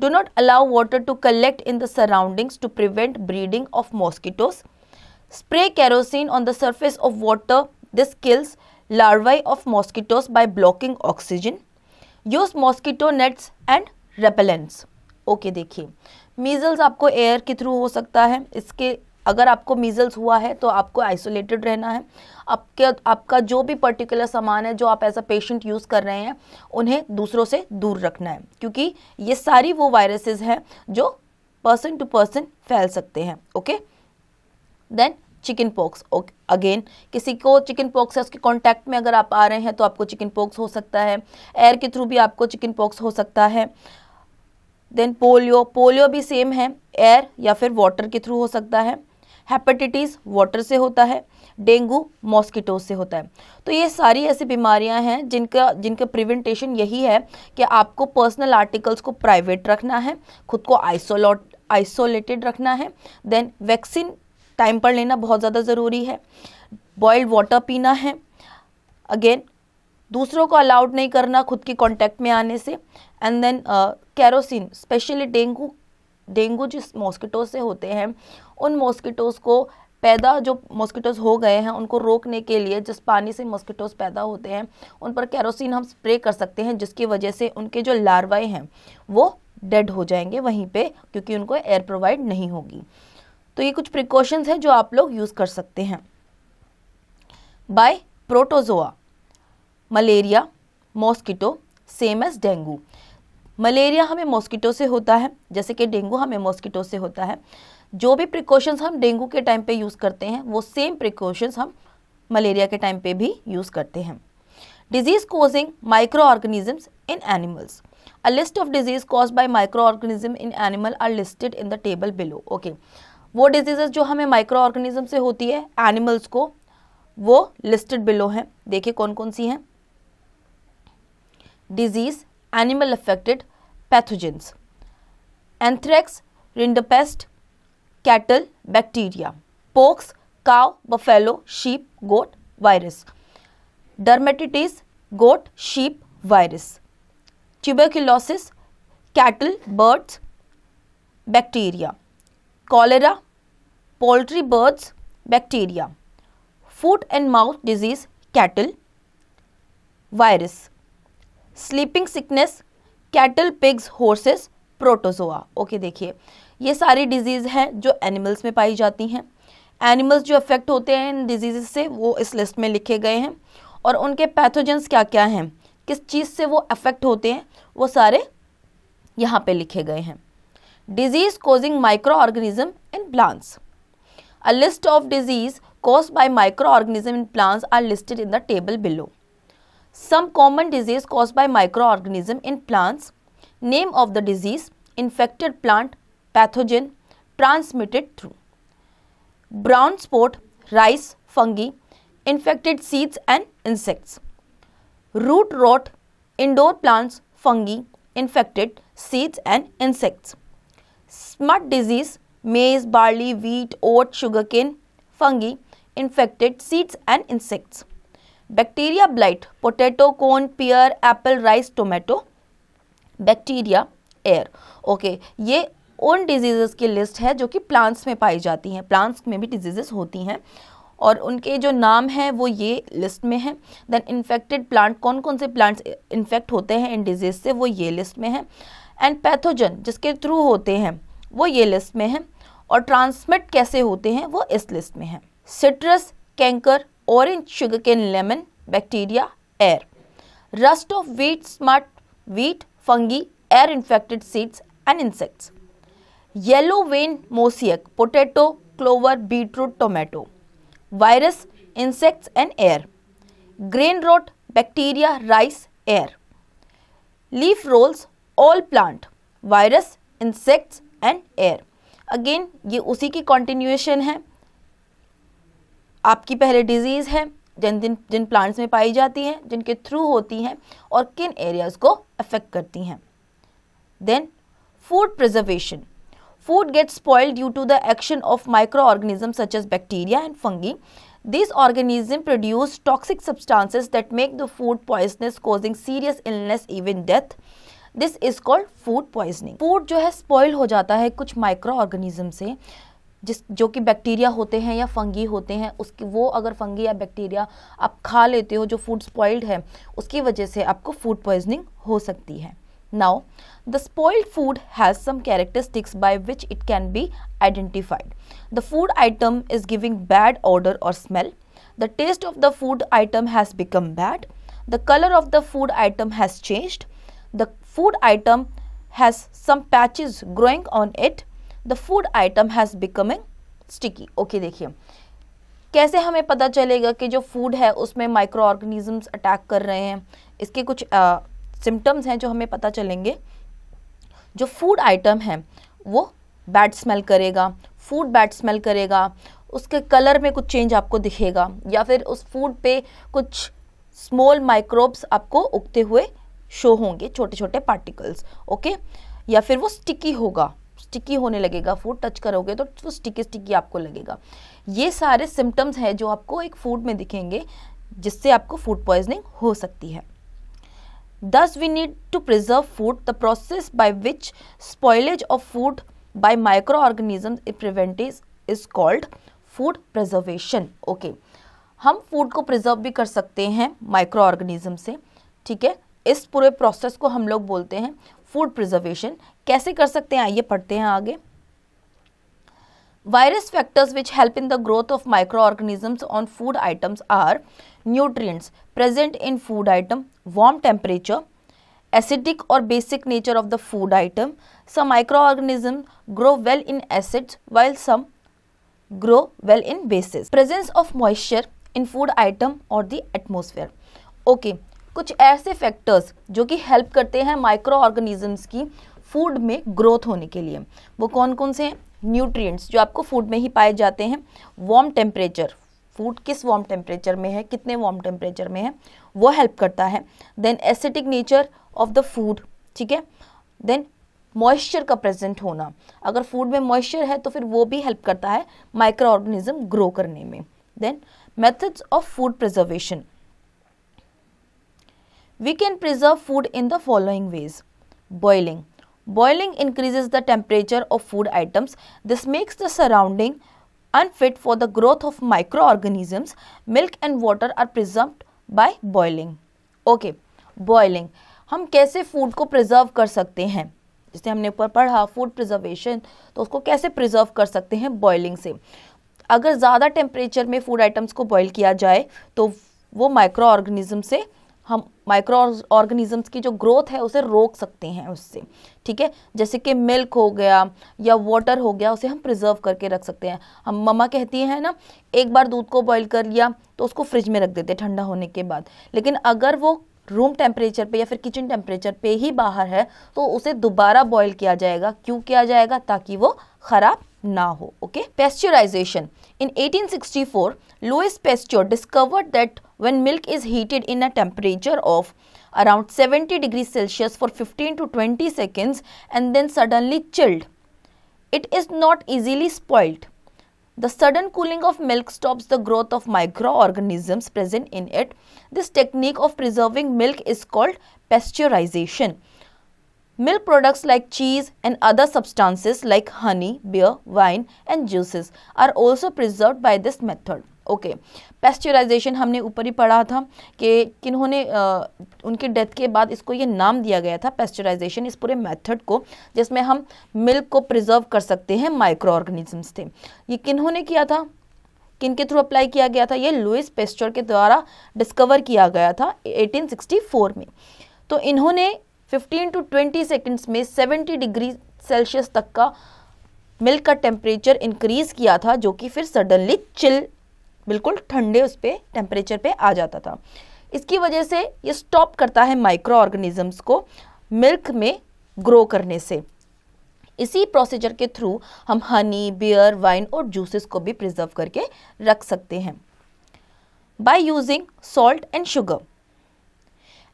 Speaker 1: Do not allow water to collect in the surroundings to prevent breeding of mosquitoes. Spray kerosene on the surface of water. This kills larvae of mosquitoes by blocking oxygen. Use mosquito nets and repellents. Okay देखिए मीजल्स आपको एयर के थ्रू हो सकता है इसके अगर आपको मीजल्स हुआ है तो आपको आइसोलेटेड रहना है आपके आपका जो भी पर्टिकुलर सामान है जो आप एज अ पेशेंट यूज़ कर रहे हैं उन्हें दूसरों से दूर रखना है क्योंकि ये सारी वो वायरसेस हैं जो पर्सन टू पर्सन फैल सकते हैं okay then chickenpox okay again किसी को चिकन पॉक्स है उसके कॉन्टैक्ट में अगर आप आ रहे हैं तो आपको चिकन पॉक्स हो सकता है एयर के थ्रू भी आपको चिकन पॉक्स हो सकता है देन पोलियो पोलियो भी सेम है एयर या फिर वाटर के थ्रू हो सकता है हेपेटिटिस वाटर से होता है डेंगू मॉस्किटो से होता है तो ये सारी ऐसी बीमारियां हैं जिनका जिनका प्रिवेंटेशन यही है कि आपको पर्सनल आर्टिकल्स को प्राइवेट रखना है खुद को आइसोलॉट आइसोलेटेड रखना है देन वैक्सीन टाइम पर लेना बहुत ज़्यादा ज़रूरी है बॉयल्ड वाटर पीना है अगेन दूसरों को अलाउड नहीं करना खुद के कॉन्टैक्ट में आने से and then kerosene specially dengue dengue जिस मॉस्किटो से होते हैं उन मॉस्किटोज़ को पैदा जो मॉस्किटोज़ हो गए हैं उनको रोकने के लिए जिस पानी से मॉस्किटोज़ पैदा होते हैं उन पर कैरोसिन हम स्प्रे कर सकते हैं जिसकी वजह से उनके जो लारवाए हैं वो डेड हो जाएंगे वहीं पे क्योंकि उनको एयर प्रोवाइड नहीं होगी तो ये कुछ प्रिकॉशंस हैं जो आप लोग यूज़ कर सकते हैं by protozoa malaria mosquito same as dengue malaria हमें मॉस्किटो से होता है जैसे कि डेंगू हमें मॉस्किटो से होता है जो भी प्रिकॉशंस हम डेंगू के टाइम पे यूज़ करते हैं वो सेम प्रिकॉशंस हम मलेरिया के टाइम पे भी यूज़ करते हैं disease causing microorganisms in animals a list of disease cause by micro microorganism in animal are listed in the table below okay वो डिजीज़ जो हमें माइक्रो ऑर्गेनिज्म से होती है एनिमल्स को वो लिस्टेड बिलो हैं देखिए कौन कौन सी हैं disease animal affected pathogens anthrax rinderpest cattle bacteria pox cow buffalo sheep goat virus dermatitis goat sheep virus tuberculosis cattle birds bacteria cholera poultry birds bacteria foot and mouth disease cattle virus sleeping sickness cattle pigs horses protozoa okay देखिए ये सारी डिजीज़ हैं जो एनिमल्स में पाई जाती हैं एनिमल्स जो अफेक्ट होते हैं इन डिजीज़ से वो इस लिस्ट में लिखे गए हैं और उनके पैथोजेंस क्या क्या हैं किस चीज़ से वो अफेक्ट होते हैं वो सारे यहाँ पे लिखे गए हैं disease causing microorganism in plants a list of disease by micro microorganism in plants are listed in the table below Some common disease caused by microorganism in plants, name of the disease, infected plant, pathogen, transmitted through. Brown spot, rice, fungi, infected seeds and insects. Root rot, indoor plants, fungi, infected seeds and insects. Smut disease, maize, barley, wheat, oat, sugarcane, fungi, infected seeds and insects. Bacteria blight potato corn pear apple rice tomato bacteria air okay ये उन डिजीजेस की लिस्ट है जो कि प्लांट्स में पाई जाती हैं प्लांट्स में भी डिजीजेस होती हैं और उनके जो नाम हैं वो ये लिस्ट में हैं देन इन्फेक्टेड प्लांट कौन कौन से प्लांट्स इन्फेक्ट होते हैं इन डिजीज़ से वो ये लिस्ट में हैं एंड पैथोजन जिसके थ्रू होते हैं वो ये लिस्ट में हैं और ट्रांसमिट कैसे होते हैं वो इस लिस्ट में हैं citrus canker orange sugarcane lemon bacteria air rust of wheat smut wheat fungi air infected seeds and insects yellow vein mosaic potato clover beetroot tomato virus insects and air grain rot bacteria rice air leaf rolls all plant virus insects and air again ये उसी की कॉन्टिन्यूएशन है आपकी पहले डिजीज़ है जिन दिन जिन प्लांट्स में पाई जाती हैं जिनके थ्रू होती हैं और किन एरियाज़ को अफेक्ट करती हैं then food preservation food gets spoiled due to the action of micro organism such as bacteria and fungi this organism produce toxic substances that make the food poisonous causing serious illness even death this is called food poisoning food जो है स्पॉइल हो जाता है कुछ माइक्रो ऑर्गेनिज्म से जिस जो कि बैक्टीरिया होते हैं या फंगी होते हैं उसकी वो अगर फंगी या बैक्टीरिया आप खा लेते हो जो फूड स्पॉइल्ड है उसकी वजह से आपको फूड पॉइजनिंग हो सकती है now the spoiled food has some characteristics by which it can be identified the food item is giving bad order और smell the taste of the food item has become bad the colour of the food item has changed the food item has some patches growing on it the food item has becoming sticky okay देखिए कैसे हमें पता चलेगा कि जो फूड है उसमें माइक्रो ऑर्गेनिजम्स अटैक कर रहे हैं इसके कुछ सिम्टम्स हैं जो हमें पता चलेंगे जो फूड आइटम है वो बैड स्मेल करेगा फूड बैड स्मेल करेगा उसके कलर में कुछ चेंज आपको दिखेगा या फिर उस फूड पे कुछ स्मॉल माइक्रोब्स आपको उगते हुए शो होंगे छोटे छोटे पार्टिकल्स ओके या फिर वो स्टिकी होगा स्टिकी होने लगेगा फूड टच करोगे तो वो स्टिकी स्टिकी आपको लगेगा ये सारे सिम्टम्स हैं जो आपको एक फूड में दिखेंगे जिससे आपको फूड पॉइजनिंग हो सकती है thus we need to preserve food the process by which spoilage of food by micro organism prevent is, is called food preservation हम फूड को प्रिजर्व भी कर सकते हैं माइक्रो ऑर्गेनिज्म से ठीक है इस पूरे प्रोसेस को हम लोग बोलते हैं फूड प्रिजर्वेशन कैसे कर सकते हैं आइए पढ़ते हैं आगे various factors which help in the growth of micro organisms on food items are nutrients present in food item warm temperature acidic और basic nature of the food item some micro organism grow well in acids while some grow well in bases presence of moisture in food item और द एटमोसफेयर ओके कुछ ऐसे फैक्टर्स जो कि हेल्प करते हैं माइक्रो ऑर्गेनिजम्स की फूड में ग्रोथ होने के लिए वो कौन कौन से हैं न्यूट्रिएंट्स जो आपको फूड में ही पाए जाते हैं वार्म टेम्परेचर फूड किस वार्म टेम्परेचर में है कितने वार्म टेम्परेचर में है वो हेल्प करता है then acidic nature of the food ठीक है देन मॉइस्चर का प्रेजेंट होना अगर फूड में मॉइस्चर है तो फिर वो भी हेल्प करता है माइक्रो ऑर्गेनिज्म ग्रो करने में then methods of food preservation we can preserve food in the following ways boiling Boiling increases the temperature of food items. This makes the surrounding unfit for the growth of microorganisms. Milk and water are preserved by boiling. Okay, boiling. हम कैसे फूड को प्रिजर्व कर सकते हैं जिसे हमने ऊपर पढ़ा फूड प्रिजर्वेशन तो उसको कैसे प्रिजर्व कर सकते हैं बॉइलिंग से अगर ज़्यादा टेम्परेचर में फूड आइटम्स को बॉईल किया जाए तो वो माइक्रो ऑर्गेनिज्म से हम माइक्रो ऑर्गेनिजम्स की जो ग्रोथ है उसे रोक सकते हैं उससे ठीक है जैसे कि मिल्क हो गया या वाटर हो गया उसे हम प्रिजर्व करके रख सकते हैं हम मम्मा कहती हैं ना एक बार दूध को बॉईल कर लिया तो उसको फ्रिज में रख देते हैं ठंडा होने के बाद लेकिन अगर वो रूम टेम्परेचर पे या फिर किचन टेम्परेचर पे ही बाहर है तो उसे दोबारा बॉयल किया जाएगा क्यों किया जाएगा ताकि वो ख़राब ना हो okay pasteurization in 1864 Louis Pasteur discovered that when milk is heated in a temperature of around 70 degrees Celsius for 15 to 20 seconds and then suddenly chilled. It is not easily spoiled. The sudden cooling of milk stops the growth of microorganisms present in it. This technique of preserving milk is called pasteurization. milk products like cheese and other substances like honey, beer, wine and juices are also preserved by this method. Okay pasteurization हमने ऊपर ही पढ़ा था कि किन्होंने उनके डेथ के बाद इसको ये नाम दिया गया था पेस्चराइजेशन इस पूरे मेथड को जिसमें हम मिल्क को प्रिजर्व कर सकते हैं माइक्रो ऑर्गेनिजम्स थे ये किन्होंने किया था किन के थ्रू अप्लाई किया गया था ये लुइस पेस्चर के द्वारा डिस्कवर किया गया था 1864 में तो इन्होंने 15 टू 20 सेकंड्स में 70 डिग्री सेल्सियस तक का मिल्क का टेम्परेचर इंक्रीज़ किया था जो कि फिर सडनली चिल बिल्कुल ठंडे उस पर टेम्परेचर पर आ जाता था इसकी वजह से ये स्टॉप करता है माइक्रो ऑर्गेनिजम्स को मिल्क में ग्रो करने से इसी प्रोसीजर के थ्रू हम हनी बियर वाइन और जूसेस को भी प्रिजर्व करके रख सकते हैं by using salt and sugar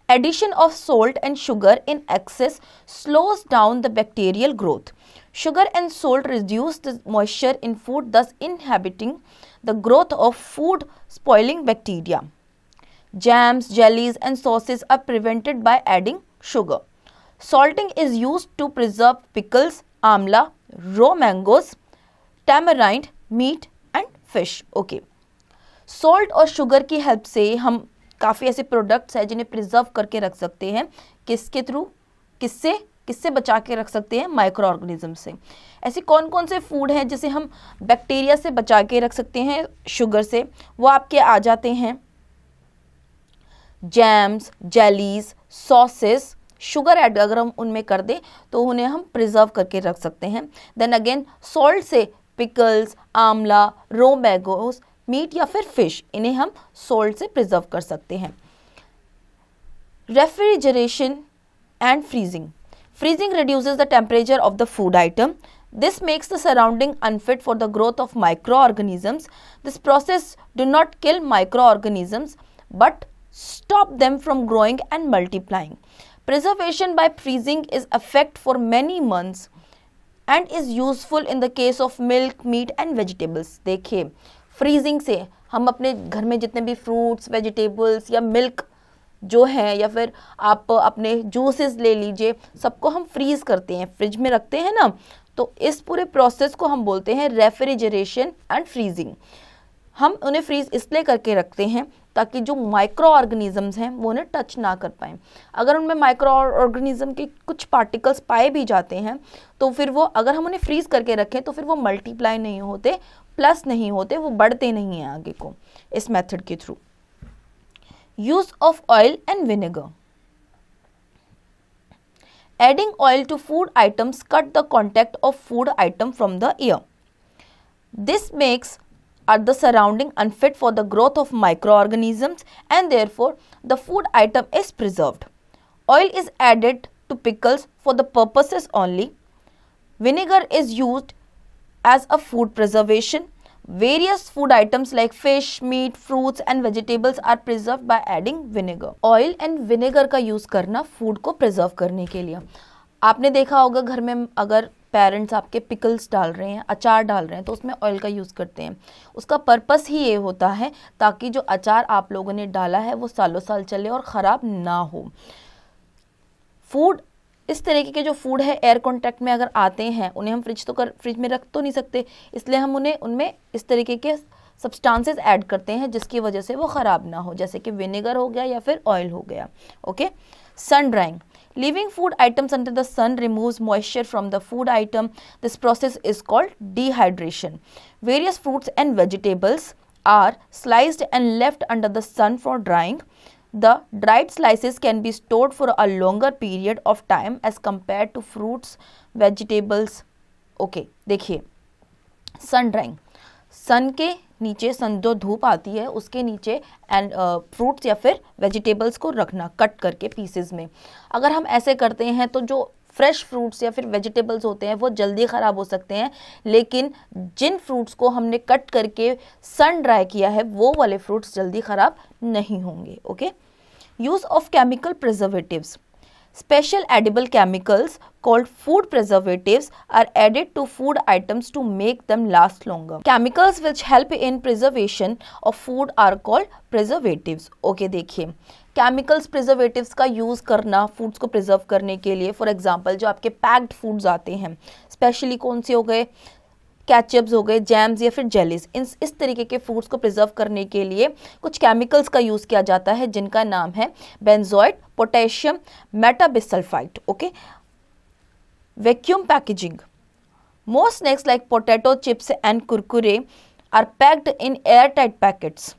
Speaker 1: Addition of salt and sugar in excess slows down the bacterial growth. Sugar and salt reduce the moisture in food thus inhibiting the growth of food spoiling bacteria. Jams, jellies and sauces are prevented by adding sugar. Salting is used to preserve pickles, amla, raw mangoes, tamarind, meat and fish. Okay. salt or sugar help. Help से काफ़ी ऐसे प्रोडक्ट्स हैं जिन्हें प्रिजर्व करके रख सकते हैं किसके थ्रू किससे किससे बचा के रख सकते हैं माइक्रो ऑर्गेनिज्म से ऐसे कौन कौन से फूड हैं जिसे हम बैक्टीरिया से बचा के रख सकते हैं शुगर से वो आपके आ जाते हैं jams jellies sauces sugar add अगर हम उनमें कर दें तो उन्हें हम प्रिजर्व करके रख सकते हैं देन अगेन सॉल्ट से पिकल्स आमला रोमैगोस मीट या फिर फिश इन्हें हम सोल्ट से प्रिजर्व कर सकते हैं refrigeration and freezing freezing reduces the temperature of the food item this makes the surrounding unfit for the growth of micro organisms this process do not kill micro organisms but stop them from growing and multiplying preservation by freezing is affect for many months and is useful in the case of milk meat and vegetables देखिए फ्रीजिंग से हम अपने घर में जितने भी फ्रूट्स वेजिटेबल्स या मिल्क जो है या फिर आप अपने जूसेस ले लीजिए सबको हम फ्रीज करते हैं फ्रिज में रखते हैं ना तो इस पूरे प्रोसेस को हम बोलते हैं रेफ्रिजरेशन एंड फ्रीजिंग हम उन्हें फ्रीज इसलिए करके रखते हैं ताकि जो माइक्रो ऑर्गेनिजम्स हैं वो उन्हें टच ना कर पाएँ अगर उनमें माइक्रो ऑर्गेनिजम के कुछ पार्टिकल्स पाए भी जाते हैं तो फिर वो अगर हम उन्हें फ्रीज करके रखें तो फिर वो मल्टीप्लाई नहीं होते प्लस नहीं होते वो बढ़ते नहीं हैं आगे को इस मेथड के through use of oil and vinegar adding oil to food items cut the contact of food item from the air this makes are the surrounding unfit for the growth of micro organisms and therefore the food item is preserved oil is added to pickles for the purposes only vinegar is use as a food preservation. Various food items like fish, meat, fruits and vegetables are preserved by adding vinegar. Oil and vinegar ka use karna food ko preserve karne ke liye aapne dekha hoga ghar mein agar parents आपके पिकल्स डाल रहे हैं अचार डाल रहे हैं तो उसमें ऑयल का यूज़ करते हैं उसका पर्पस ही ये होता है ताकि जो अचार आप लोगों ने डाला है वो सालों साल चले और ख़राब ना हो फूड इस तरीके के जो फूड है एयर कॉन्टैक्ट में अगर आते हैं उन्हें हम फ्रिज तो कर फ्रिज में रख तो नहीं सकते इसलिए हम उन्हें उनमें इस तरीके के सब्सटांसेस ऐड करते हैं जिसकी वजह से वो ख़राब ना हो जैसे कि विनेगर हो गया या फिर ऑयल हो गया okay sun drying leaving food items under the sun remove moisture from the food item this process is called dehydration various fruits and vegetables are sliced and left under the sun for drying The dried slices can be stored for a longer period of time as compared to fruits, vegetables. Okay, देखिए सन ड्राइंग सन के नीचे सन जो धूप आती है उसके नीचे एंड फ्रूट्स uh, या फिर वेजिटेबल्स को रखना कट करके पीसेस में अगर हम ऐसे करते हैं तो जो फ्रेश फ्रूट्स या फिर वेजिटेबल्स होते हैं वो जल्दी ख़राब हो सकते हैं लेकिन जिन फ्रूट्स को हमने कट करके सन ड्राई किया है वो वाले फ्रूट्स जल्दी ख़राब नहीं होंगे okay use of chemical preservatives. Special edible chemicals called food preservatives are added to food items to make them last longer. Chemicals which help in preservation of food are called preservatives. Okay, देखिए केमिकल्स प्रिजर्वेटिव्स का यूज़ करना फूड्स को प्रिजर्व करने के लिए फॉर एग्जांपल जो आपके पैक्ड फूड्स आते हैं स्पेशली कौन से हो गए कैचअप्स हो गए जैम्स या फिर जेलिस इन इस तरीके के फूड्स को प्रिजर्व करने के लिए कुछ केमिकल्स का यूज़ किया जाता है जिनका नाम है benzoate potassium metabisulphite okay vacuum packaging most snacks like potato chips and Kurkure are packed in air tight packets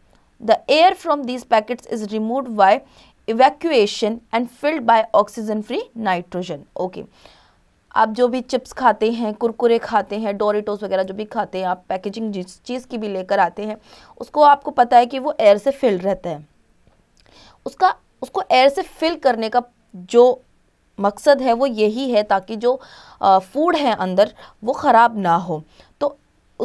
Speaker 1: the air from these packets is remove by evacuation and filled by oxygen free nitrogen okay आप जो भी चिप्स खाते हैं कुरकुरे खाते हैं डोरेटोस वगैरह जो भी खाते हैं आप पैकेजिंग जिस चीज़ की भी लेकर आते हैं उसको आपको पता है कि वो एयर से फिल रहता है उसका उसको एयर से फिल करने का जो मकसद है वो यही है ताकि जो फूड है अंदर वो ख़राब ना हो तो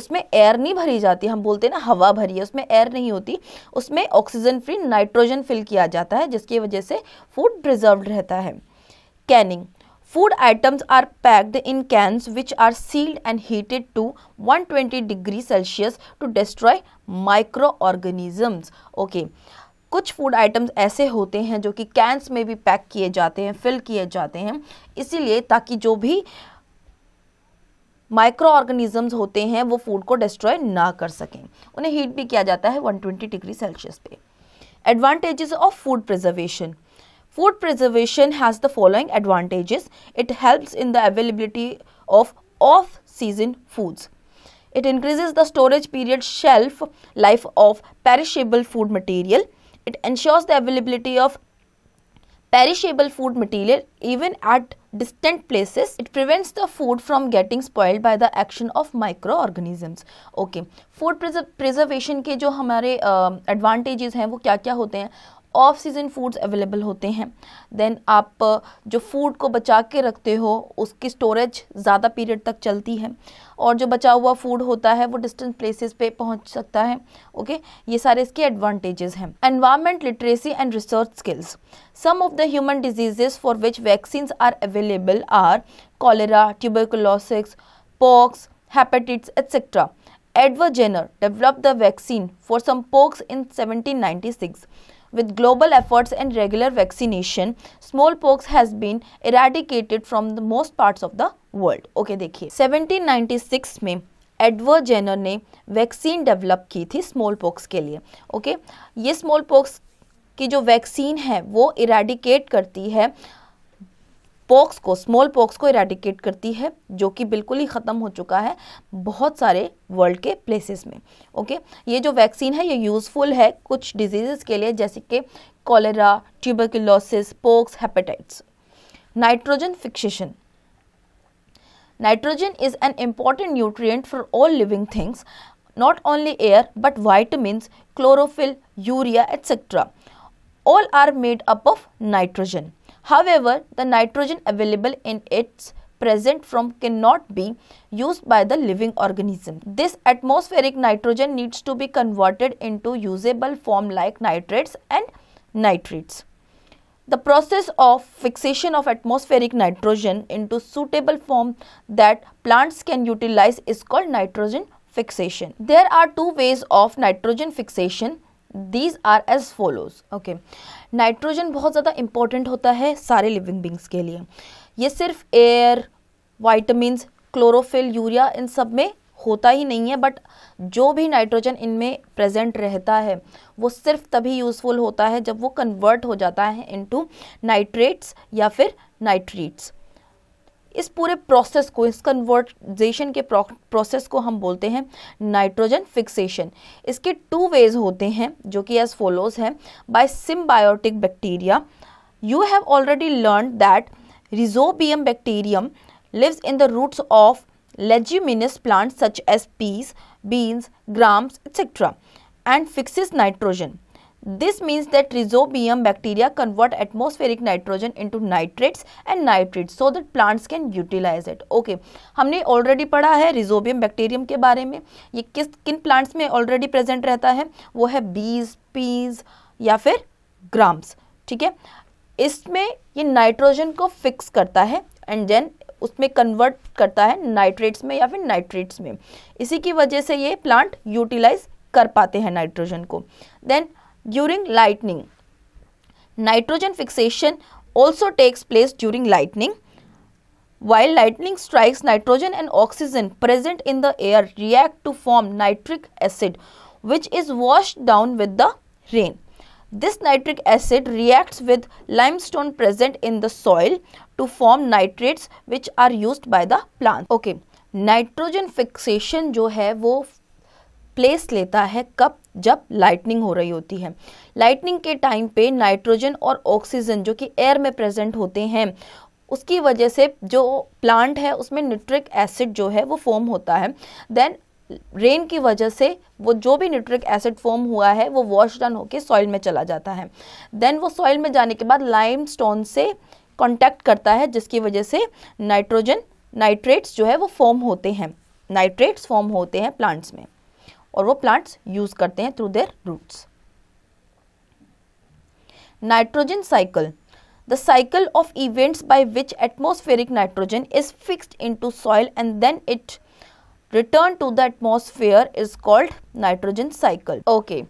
Speaker 1: उसमें एयर नहीं भरी जाती हम बोलते हैं ना हवा भरी है उसमें एयर नहीं होती उसमें ऑक्सीजन फ्री नाइट्रोजन फिल किया जाता है जिसकी वजह से फूड प्रिजर्व रहता है canning Food items are packed in cans which are sealed and heated to 120 degree Celsius to destroy microorganisms. Okay. कुछ फूड आइटम्स ऐसे होते हैं जो कि कैंस में भी पैक किए जाते हैं फिल किए जाते हैं इसीलिए ताकि जो भी माइक्रो ऑर्गेनिजम्स होते हैं वो फूड को डिस्ट्रॉय ना कर सकें उन्हें हीट भी किया जाता है 120 डिग्री सेल्सियस पे advantages of food preservation Food preservation has the following advantages. It helps in the availability of off-season foods. It increases the storage period shelf life of perishable food material. It ensures the availability of perishable food material even at distant places. It prevents the food from getting spoiled by the action of microorganisms. Okay, food preser preservation ke jo hamare uh, advantages hain wo kya kya hote hain off season foods available होते हैं देन आप जो फूड को बचा के रखते हो उसकी स्टोरेज ज़्यादा पीरियड तक चलती है और जो बचा हुआ फूड होता है वो डिस्टेंस प्लेसेस पे पहुंच सकता है ओके okay? ये सारे इसके एडवांटेजेस हैं environment literacy and research skills some of the human diseases for which vaccine are available are cholera tuberculosis pox hepatitis etc. Edward Jenner develop the vaccine for smallpox in seventeen with global efforts and regular vaccination smallpox has been eradicated from the most parts of the world okay dekhiye 1796 mein Edward Jenner ने वैक्सीन डेवलप की थी स्मॉल पॉक्स के लिए ओके ये स्मॉल पॉक्स की जो वैक्सीन है वो इराडिकेट करती है पॉक्स को स्मॉल पॉक्स को इराडिकेट करती है जो कि बिल्कुल ही ख़त्म हो चुका है बहुत सारे वर्ल्ड के प्लेसेस में ओके ये जो वैक्सीन है ये यूज़फुल है कुछ डिजीज़ के लिए जैसे कि cholera tuberculosis pox hepatitis nitrogen fixation nitrogen is an important nutrient for all living things not only air but vitamins chlorophyll urea etcetera all are made up of nitrogen However, the nitrogen available in its present form cannot be used by the living organism. This atmospheric nitrogen needs to be converted into usable form like nitrates and nitrates. The process of fixation of atmospheric nitrogen into suitable form that plants can utilize is called nitrogen fixation. There are two ways of nitrogen fixation these are as follows okay nitrogen बहुत ज़्यादा इंपॉर्टेंट होता है सारे लिविंग बींग्स के लिए ये सिर्फ एयर वाइटमिन्स क्लोरोफिल यूरिया इन सब में होता ही नहीं है बट जो भी नाइट्रोजन इनमें प्रेजेंट रहता है वो सिर्फ तभी यूज़फुल होता है जब वो कन्वर्ट हो जाता है इनटू नाइट्रेट्स या फिर नाइट्रीट्स इस पूरे प्रोसेस को इस कन्वर्टेशन के प्रोसेस को हम बोलते हैं नाइट्रोजन फिक्सेशन इसके टू वेज होते हैं जो कि एज फॉलोज हैं by symbiotic bacteria you have already learn that rhizobium bacterium lives in the roots of leguminous plants such as peas beans grams etcetera and fixes nitrogen This means that rhizobium bacteria convert atmospheric nitrogen into nitrates and nitrates so that plants can utilize it. Okay, हमने already पढ़ा है rhizobium bacterium के बारे में ये किस किन plants में already present रहता है वो है bees, peas या फिर grams. ठीक है इसमें ये नाइट्रोजन को फिक्स करता है एंड देन उसमें कन्वर्ट करता है नाइट्रेट्स में या फिर नाइट्रेट्स में इसी की वजह से ये प्लांट यूटिलाइज कर पाते हैं नाइट्रोजन को then during lightning. Nitrogen fixation also takes place during lightning. While lightning strikes, nitrogen and oxygen present in the air react to form nitric acid which is washed down with the rain. This nitric acid reacts with limestone present in the soil to form nitrates which are used by the plants. Okay, nitrogen fixation जो है वो प्लेस लेता है कब जब लाइटनिंग हो रही होती है लाइटनिंग के टाइम पे नाइट्रोजन और ऑक्सीजन जो कि एयर में प्रेजेंट होते हैं उसकी वजह से जो प्लांट है उसमें न्यूट्रिक एसिड जो है वो फॉर्म होता है देन रेन की वजह से वो जो भी न्यूट्रिक एसिड फॉर्म हुआ है वो वॉश डन होकर सॉइल में चला जाता है देन वो सॉइल में जाने के बाद लाइम स्टोन से कॉन्टैक्ट करता है जिसकी वजह से नाइट्रोजन नाइट्रेट्स जो है वो फॉर्म होते हैं नाइट्रेट्स फॉर्म होते हैं प्लांट्स में और वो प्लांट्स यूज करते हैं through their roots nitrogen cycle the cycle of events by which atmospheric nitrogen is fixed into soil and then it return to the atmosphere is called nitrogen cycle okay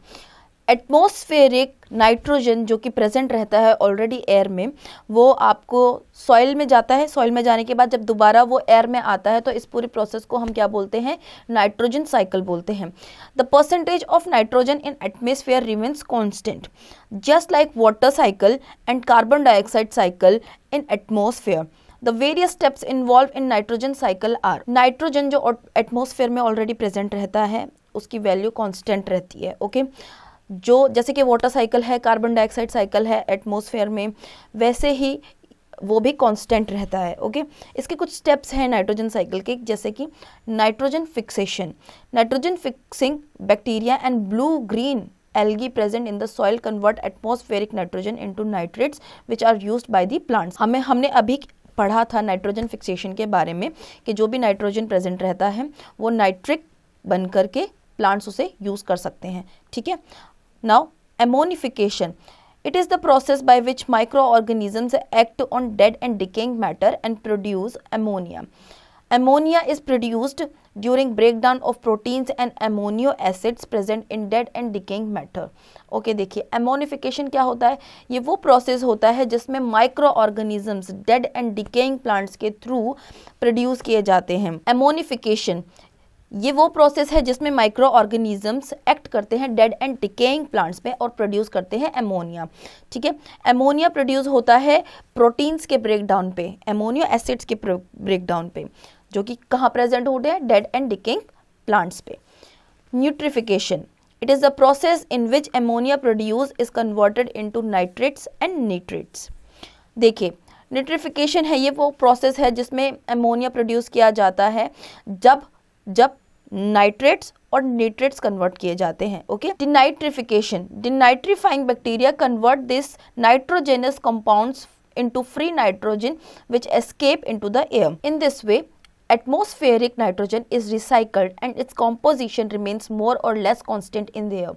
Speaker 1: atmospheric nitrogen जो कि प्रेजेंट रहता है ऑलरेडी एयर में वो आपको सॉइल में जाता है सॉइल में जाने के बाद जब दोबारा वो एयर में आता है तो इस पूरे प्रोसेस को हम क्या बोलते हैं नाइट्रोजन साइकिल बोलते हैं the percentage of nitrogen in atmosphere remains constant just like water cycle and carbon dioxide cycle in atmosphere the various steps involve in nitrogen cycle are nitrogen जो एटमोसफेयर में ऑलरेडी प्रेजेंट रहता है उसकी वैल्यू कॉन्स्टेंट रहती है ओके okay? जो जैसे कि वाटर साइकिल है कार्बन डाइऑक्साइड साइकिल है एटमोसफेयर में वैसे ही वो भी कांस्टेंट रहता है ओके इसके कुछ स्टेप्स हैं नाइट्रोजन साइकिल के जैसे कि nitrogen fixation nitrogen fixing bacteria and blue green algae present in the soil convert atmospheric nitrogen into nitrates which are use by the plants हमें हमने अभी पढ़ा था नाइट्रोजन फिक्सेशन के बारे में कि जो भी नाइट्रोजन प्रेजेंट रहता है वो नाइट्रिक बन करके प्लांट्स उसे यूज़ कर सकते हैं ठीक है Now, ammonification. It is the process by which microorganisms act on dead and decaying matter and produce ammonia. Ammonia is produced during breakdown of proteins and ammonio acids present in dead and decaying matter. okay देखिए ammonification क्या होता है ये वो process होता है जिसमें micro organisms dead and decaying plants के थ्रू प्रोड्यूस किए जाते हैं एमोनिफिकेशन ये वो प्रोसेस है जिसमें माइक्रो ऑर्गेनिजम्स एक्ट करते हैं डेड एंड डिकेइंग प्लांट्स पे और प्रोड्यूस करते हैं एमोनिया ठीक है एमोनिया प्रोड्यूस होता है प्रोटीन्स के ब्रेकडाउन पे एमोनियो एसिड्स के ब्रेकडाउन पे जो कि कहाँ प्रेजेंट होते हैं डेड एंड डिकेइंग प्लांट्स पे nitrification it is the process in which ammonia produce is converted to nitrates and nitrites देखिए न्यूट्रिफिकेशन है ये वो प्रोसेस है जिसमें एमोनिया प्रोड्यूस किया जाता है जब जब नाइट्रेट्स और न्यूट्रेट्स कन्वर्ट किए जाते हैं okay denitrification denitrifying bacteria convert this nitrogenous compounds into free nitrogen which escape into the air in this way atmospheric nitrogen is recycled and its composition remains more or less constant in the air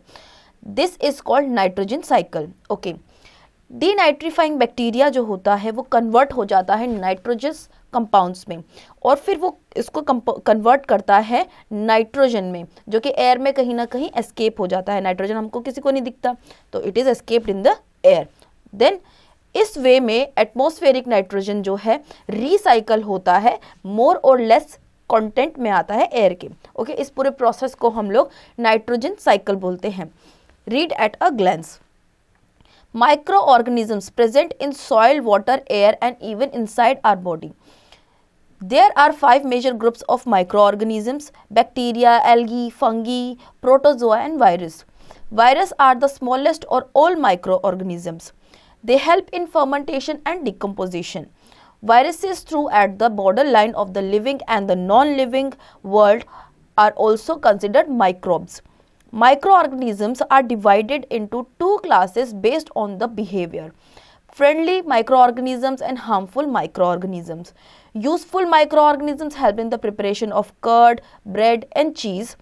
Speaker 1: this is called nitrogen cycle okay denitrifying bacteria जो होता है वो कन्वर्ट हो जाता है नाइट्रोजस कंपाउंड्स में और फिर वो इसको कन्वर्ट करता है नाइट्रोजन में जो कि एयर में कहीं ना कहीं एस्केप हो जाता है नाइट्रोजन हमको किसी को नहीं दिखता तो it is escaped in the air then इस वे में एटमोस्फेरिक नाइट्रोजन जो है रिसाइकल होता है मोर और लेस कंटेंट में आता है एयर के ओके okay, इस पूरे प्रोसेस को हम लोग नाइट्रोजन साइकिल बोलते हैं read at a glance microorganisms present in soil, water, air and even inside our body. There are five major groups of microorganisms bacteria, algae, fungi, protozoa, and virus. Virus are the smallest or all microorganisms. They help in fermentation and decomposition. Viruses at the borderline of the living and the non living world are also considered microbes. Microorganisms are divided into two classes based on the behavior friendly microorganisms and harmful microorganisms. Useful microorganisms help in the preparation of curd, bread, and cheese,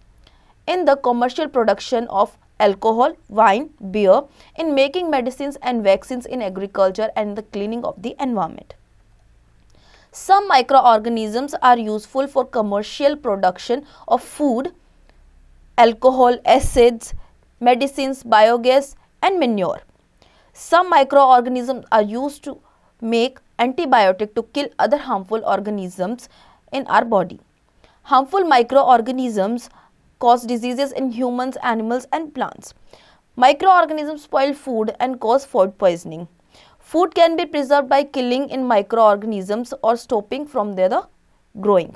Speaker 1: in the commercial production of alcohol, wine, beer, in making medicines and vaccines in agriculture, and the cleaning of the environment. Some microorganisms are useful for commercial production of food, alcohol, acids, medicines, biogas and manure. Some microorganisms are used to make antibiotic to kill other harmful organisms in our body. Harmful microorganisms cause diseases in humans, animals and plants. Microorganisms spoil food and cause food poisoning. Food can be preserved by killing in microorganisms or stopping from their growing.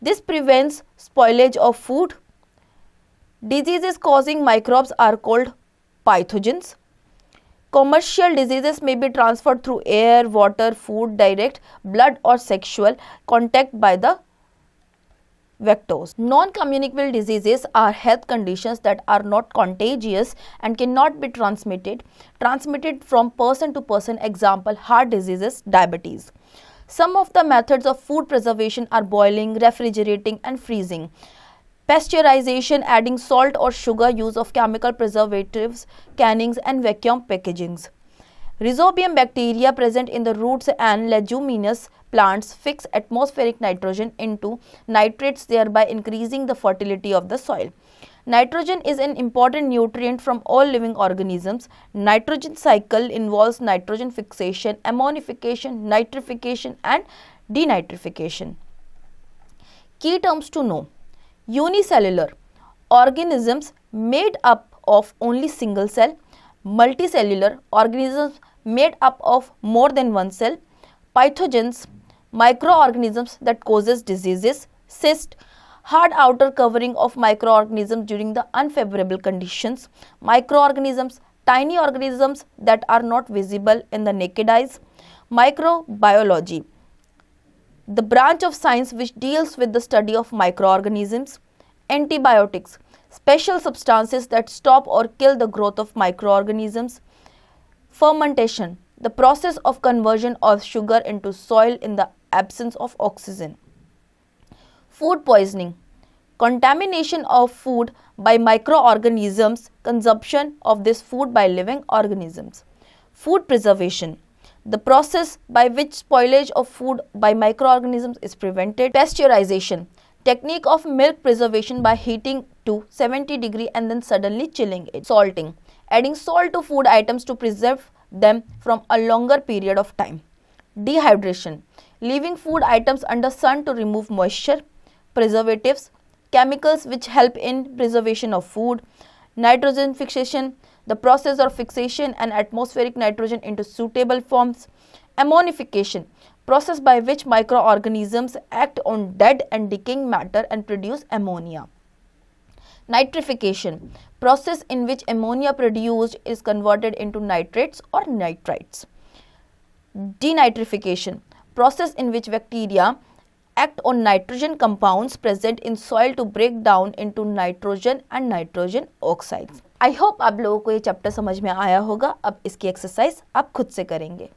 Speaker 1: This prevents spoilage of food Diseases causing microbes are called pathogens. Commercial diseases may be transferred through air, water, food, direct, blood or sexual contact by the vectors. Non-communicable diseases are health conditions that are not contagious and cannot be transmitted, transmitted from person to person, example heart diseases, diabetes. Some of the methods of food preservation are boiling, refrigerating and freezing pasteurization, adding salt or sugar, use of chemical preservatives, cannings and vacuum packagings. Rhizobium bacteria present in the roots and leguminous plants fix atmospheric nitrogen into nitrates thereby increasing the fertility of the soil. Nitrogen is an important nutrient from all living organisms. Nitrogen cycle involves nitrogen fixation, ammonification, nitrification and denitrification. Key terms to know unicellular organisms made up of only single cell, multicellular organisms made up of more than one cell, pathogens, microorganisms that causes diseases, cyst, hard outer covering of microorganisms during the unfavorable conditions, microorganisms, tiny organisms that are not visible in the naked eyes, microbiology the branch of science which deals with the study of microorganisms, antibiotics, special substances that stop or kill the growth of microorganisms, fermentation, the process of conversion of sugar into soil in the absence of oxygen, food poisoning, contamination of food by microorganisms, consumption of this food by living organisms, food preservation the process by which spoilage of food by microorganisms is prevented, pasteurization, technique of milk preservation by heating to 70 degree and then suddenly chilling it, salting, adding salt to food items to preserve them from a longer period of time, dehydration, leaving food items under sun to remove moisture, preservatives, chemicals which help in preservation of food, nitrogen fixation, the process of fixation and atmospheric nitrogen into suitable forms, ammonification, process by which microorganisms act on dead and decaying matter and produce ammonia. Nitrification, process in which ammonia produced is converted into nitrates or nitrites. Denitrification, process in which bacteria act on nitrogen compounds present in soil to break down into nitrogen and nitrogen oxides. I hope आप लोगों को ये चैप्टर समझ में आया होगा अब इसकी एक्सरसाइज आप खुद से करेंगे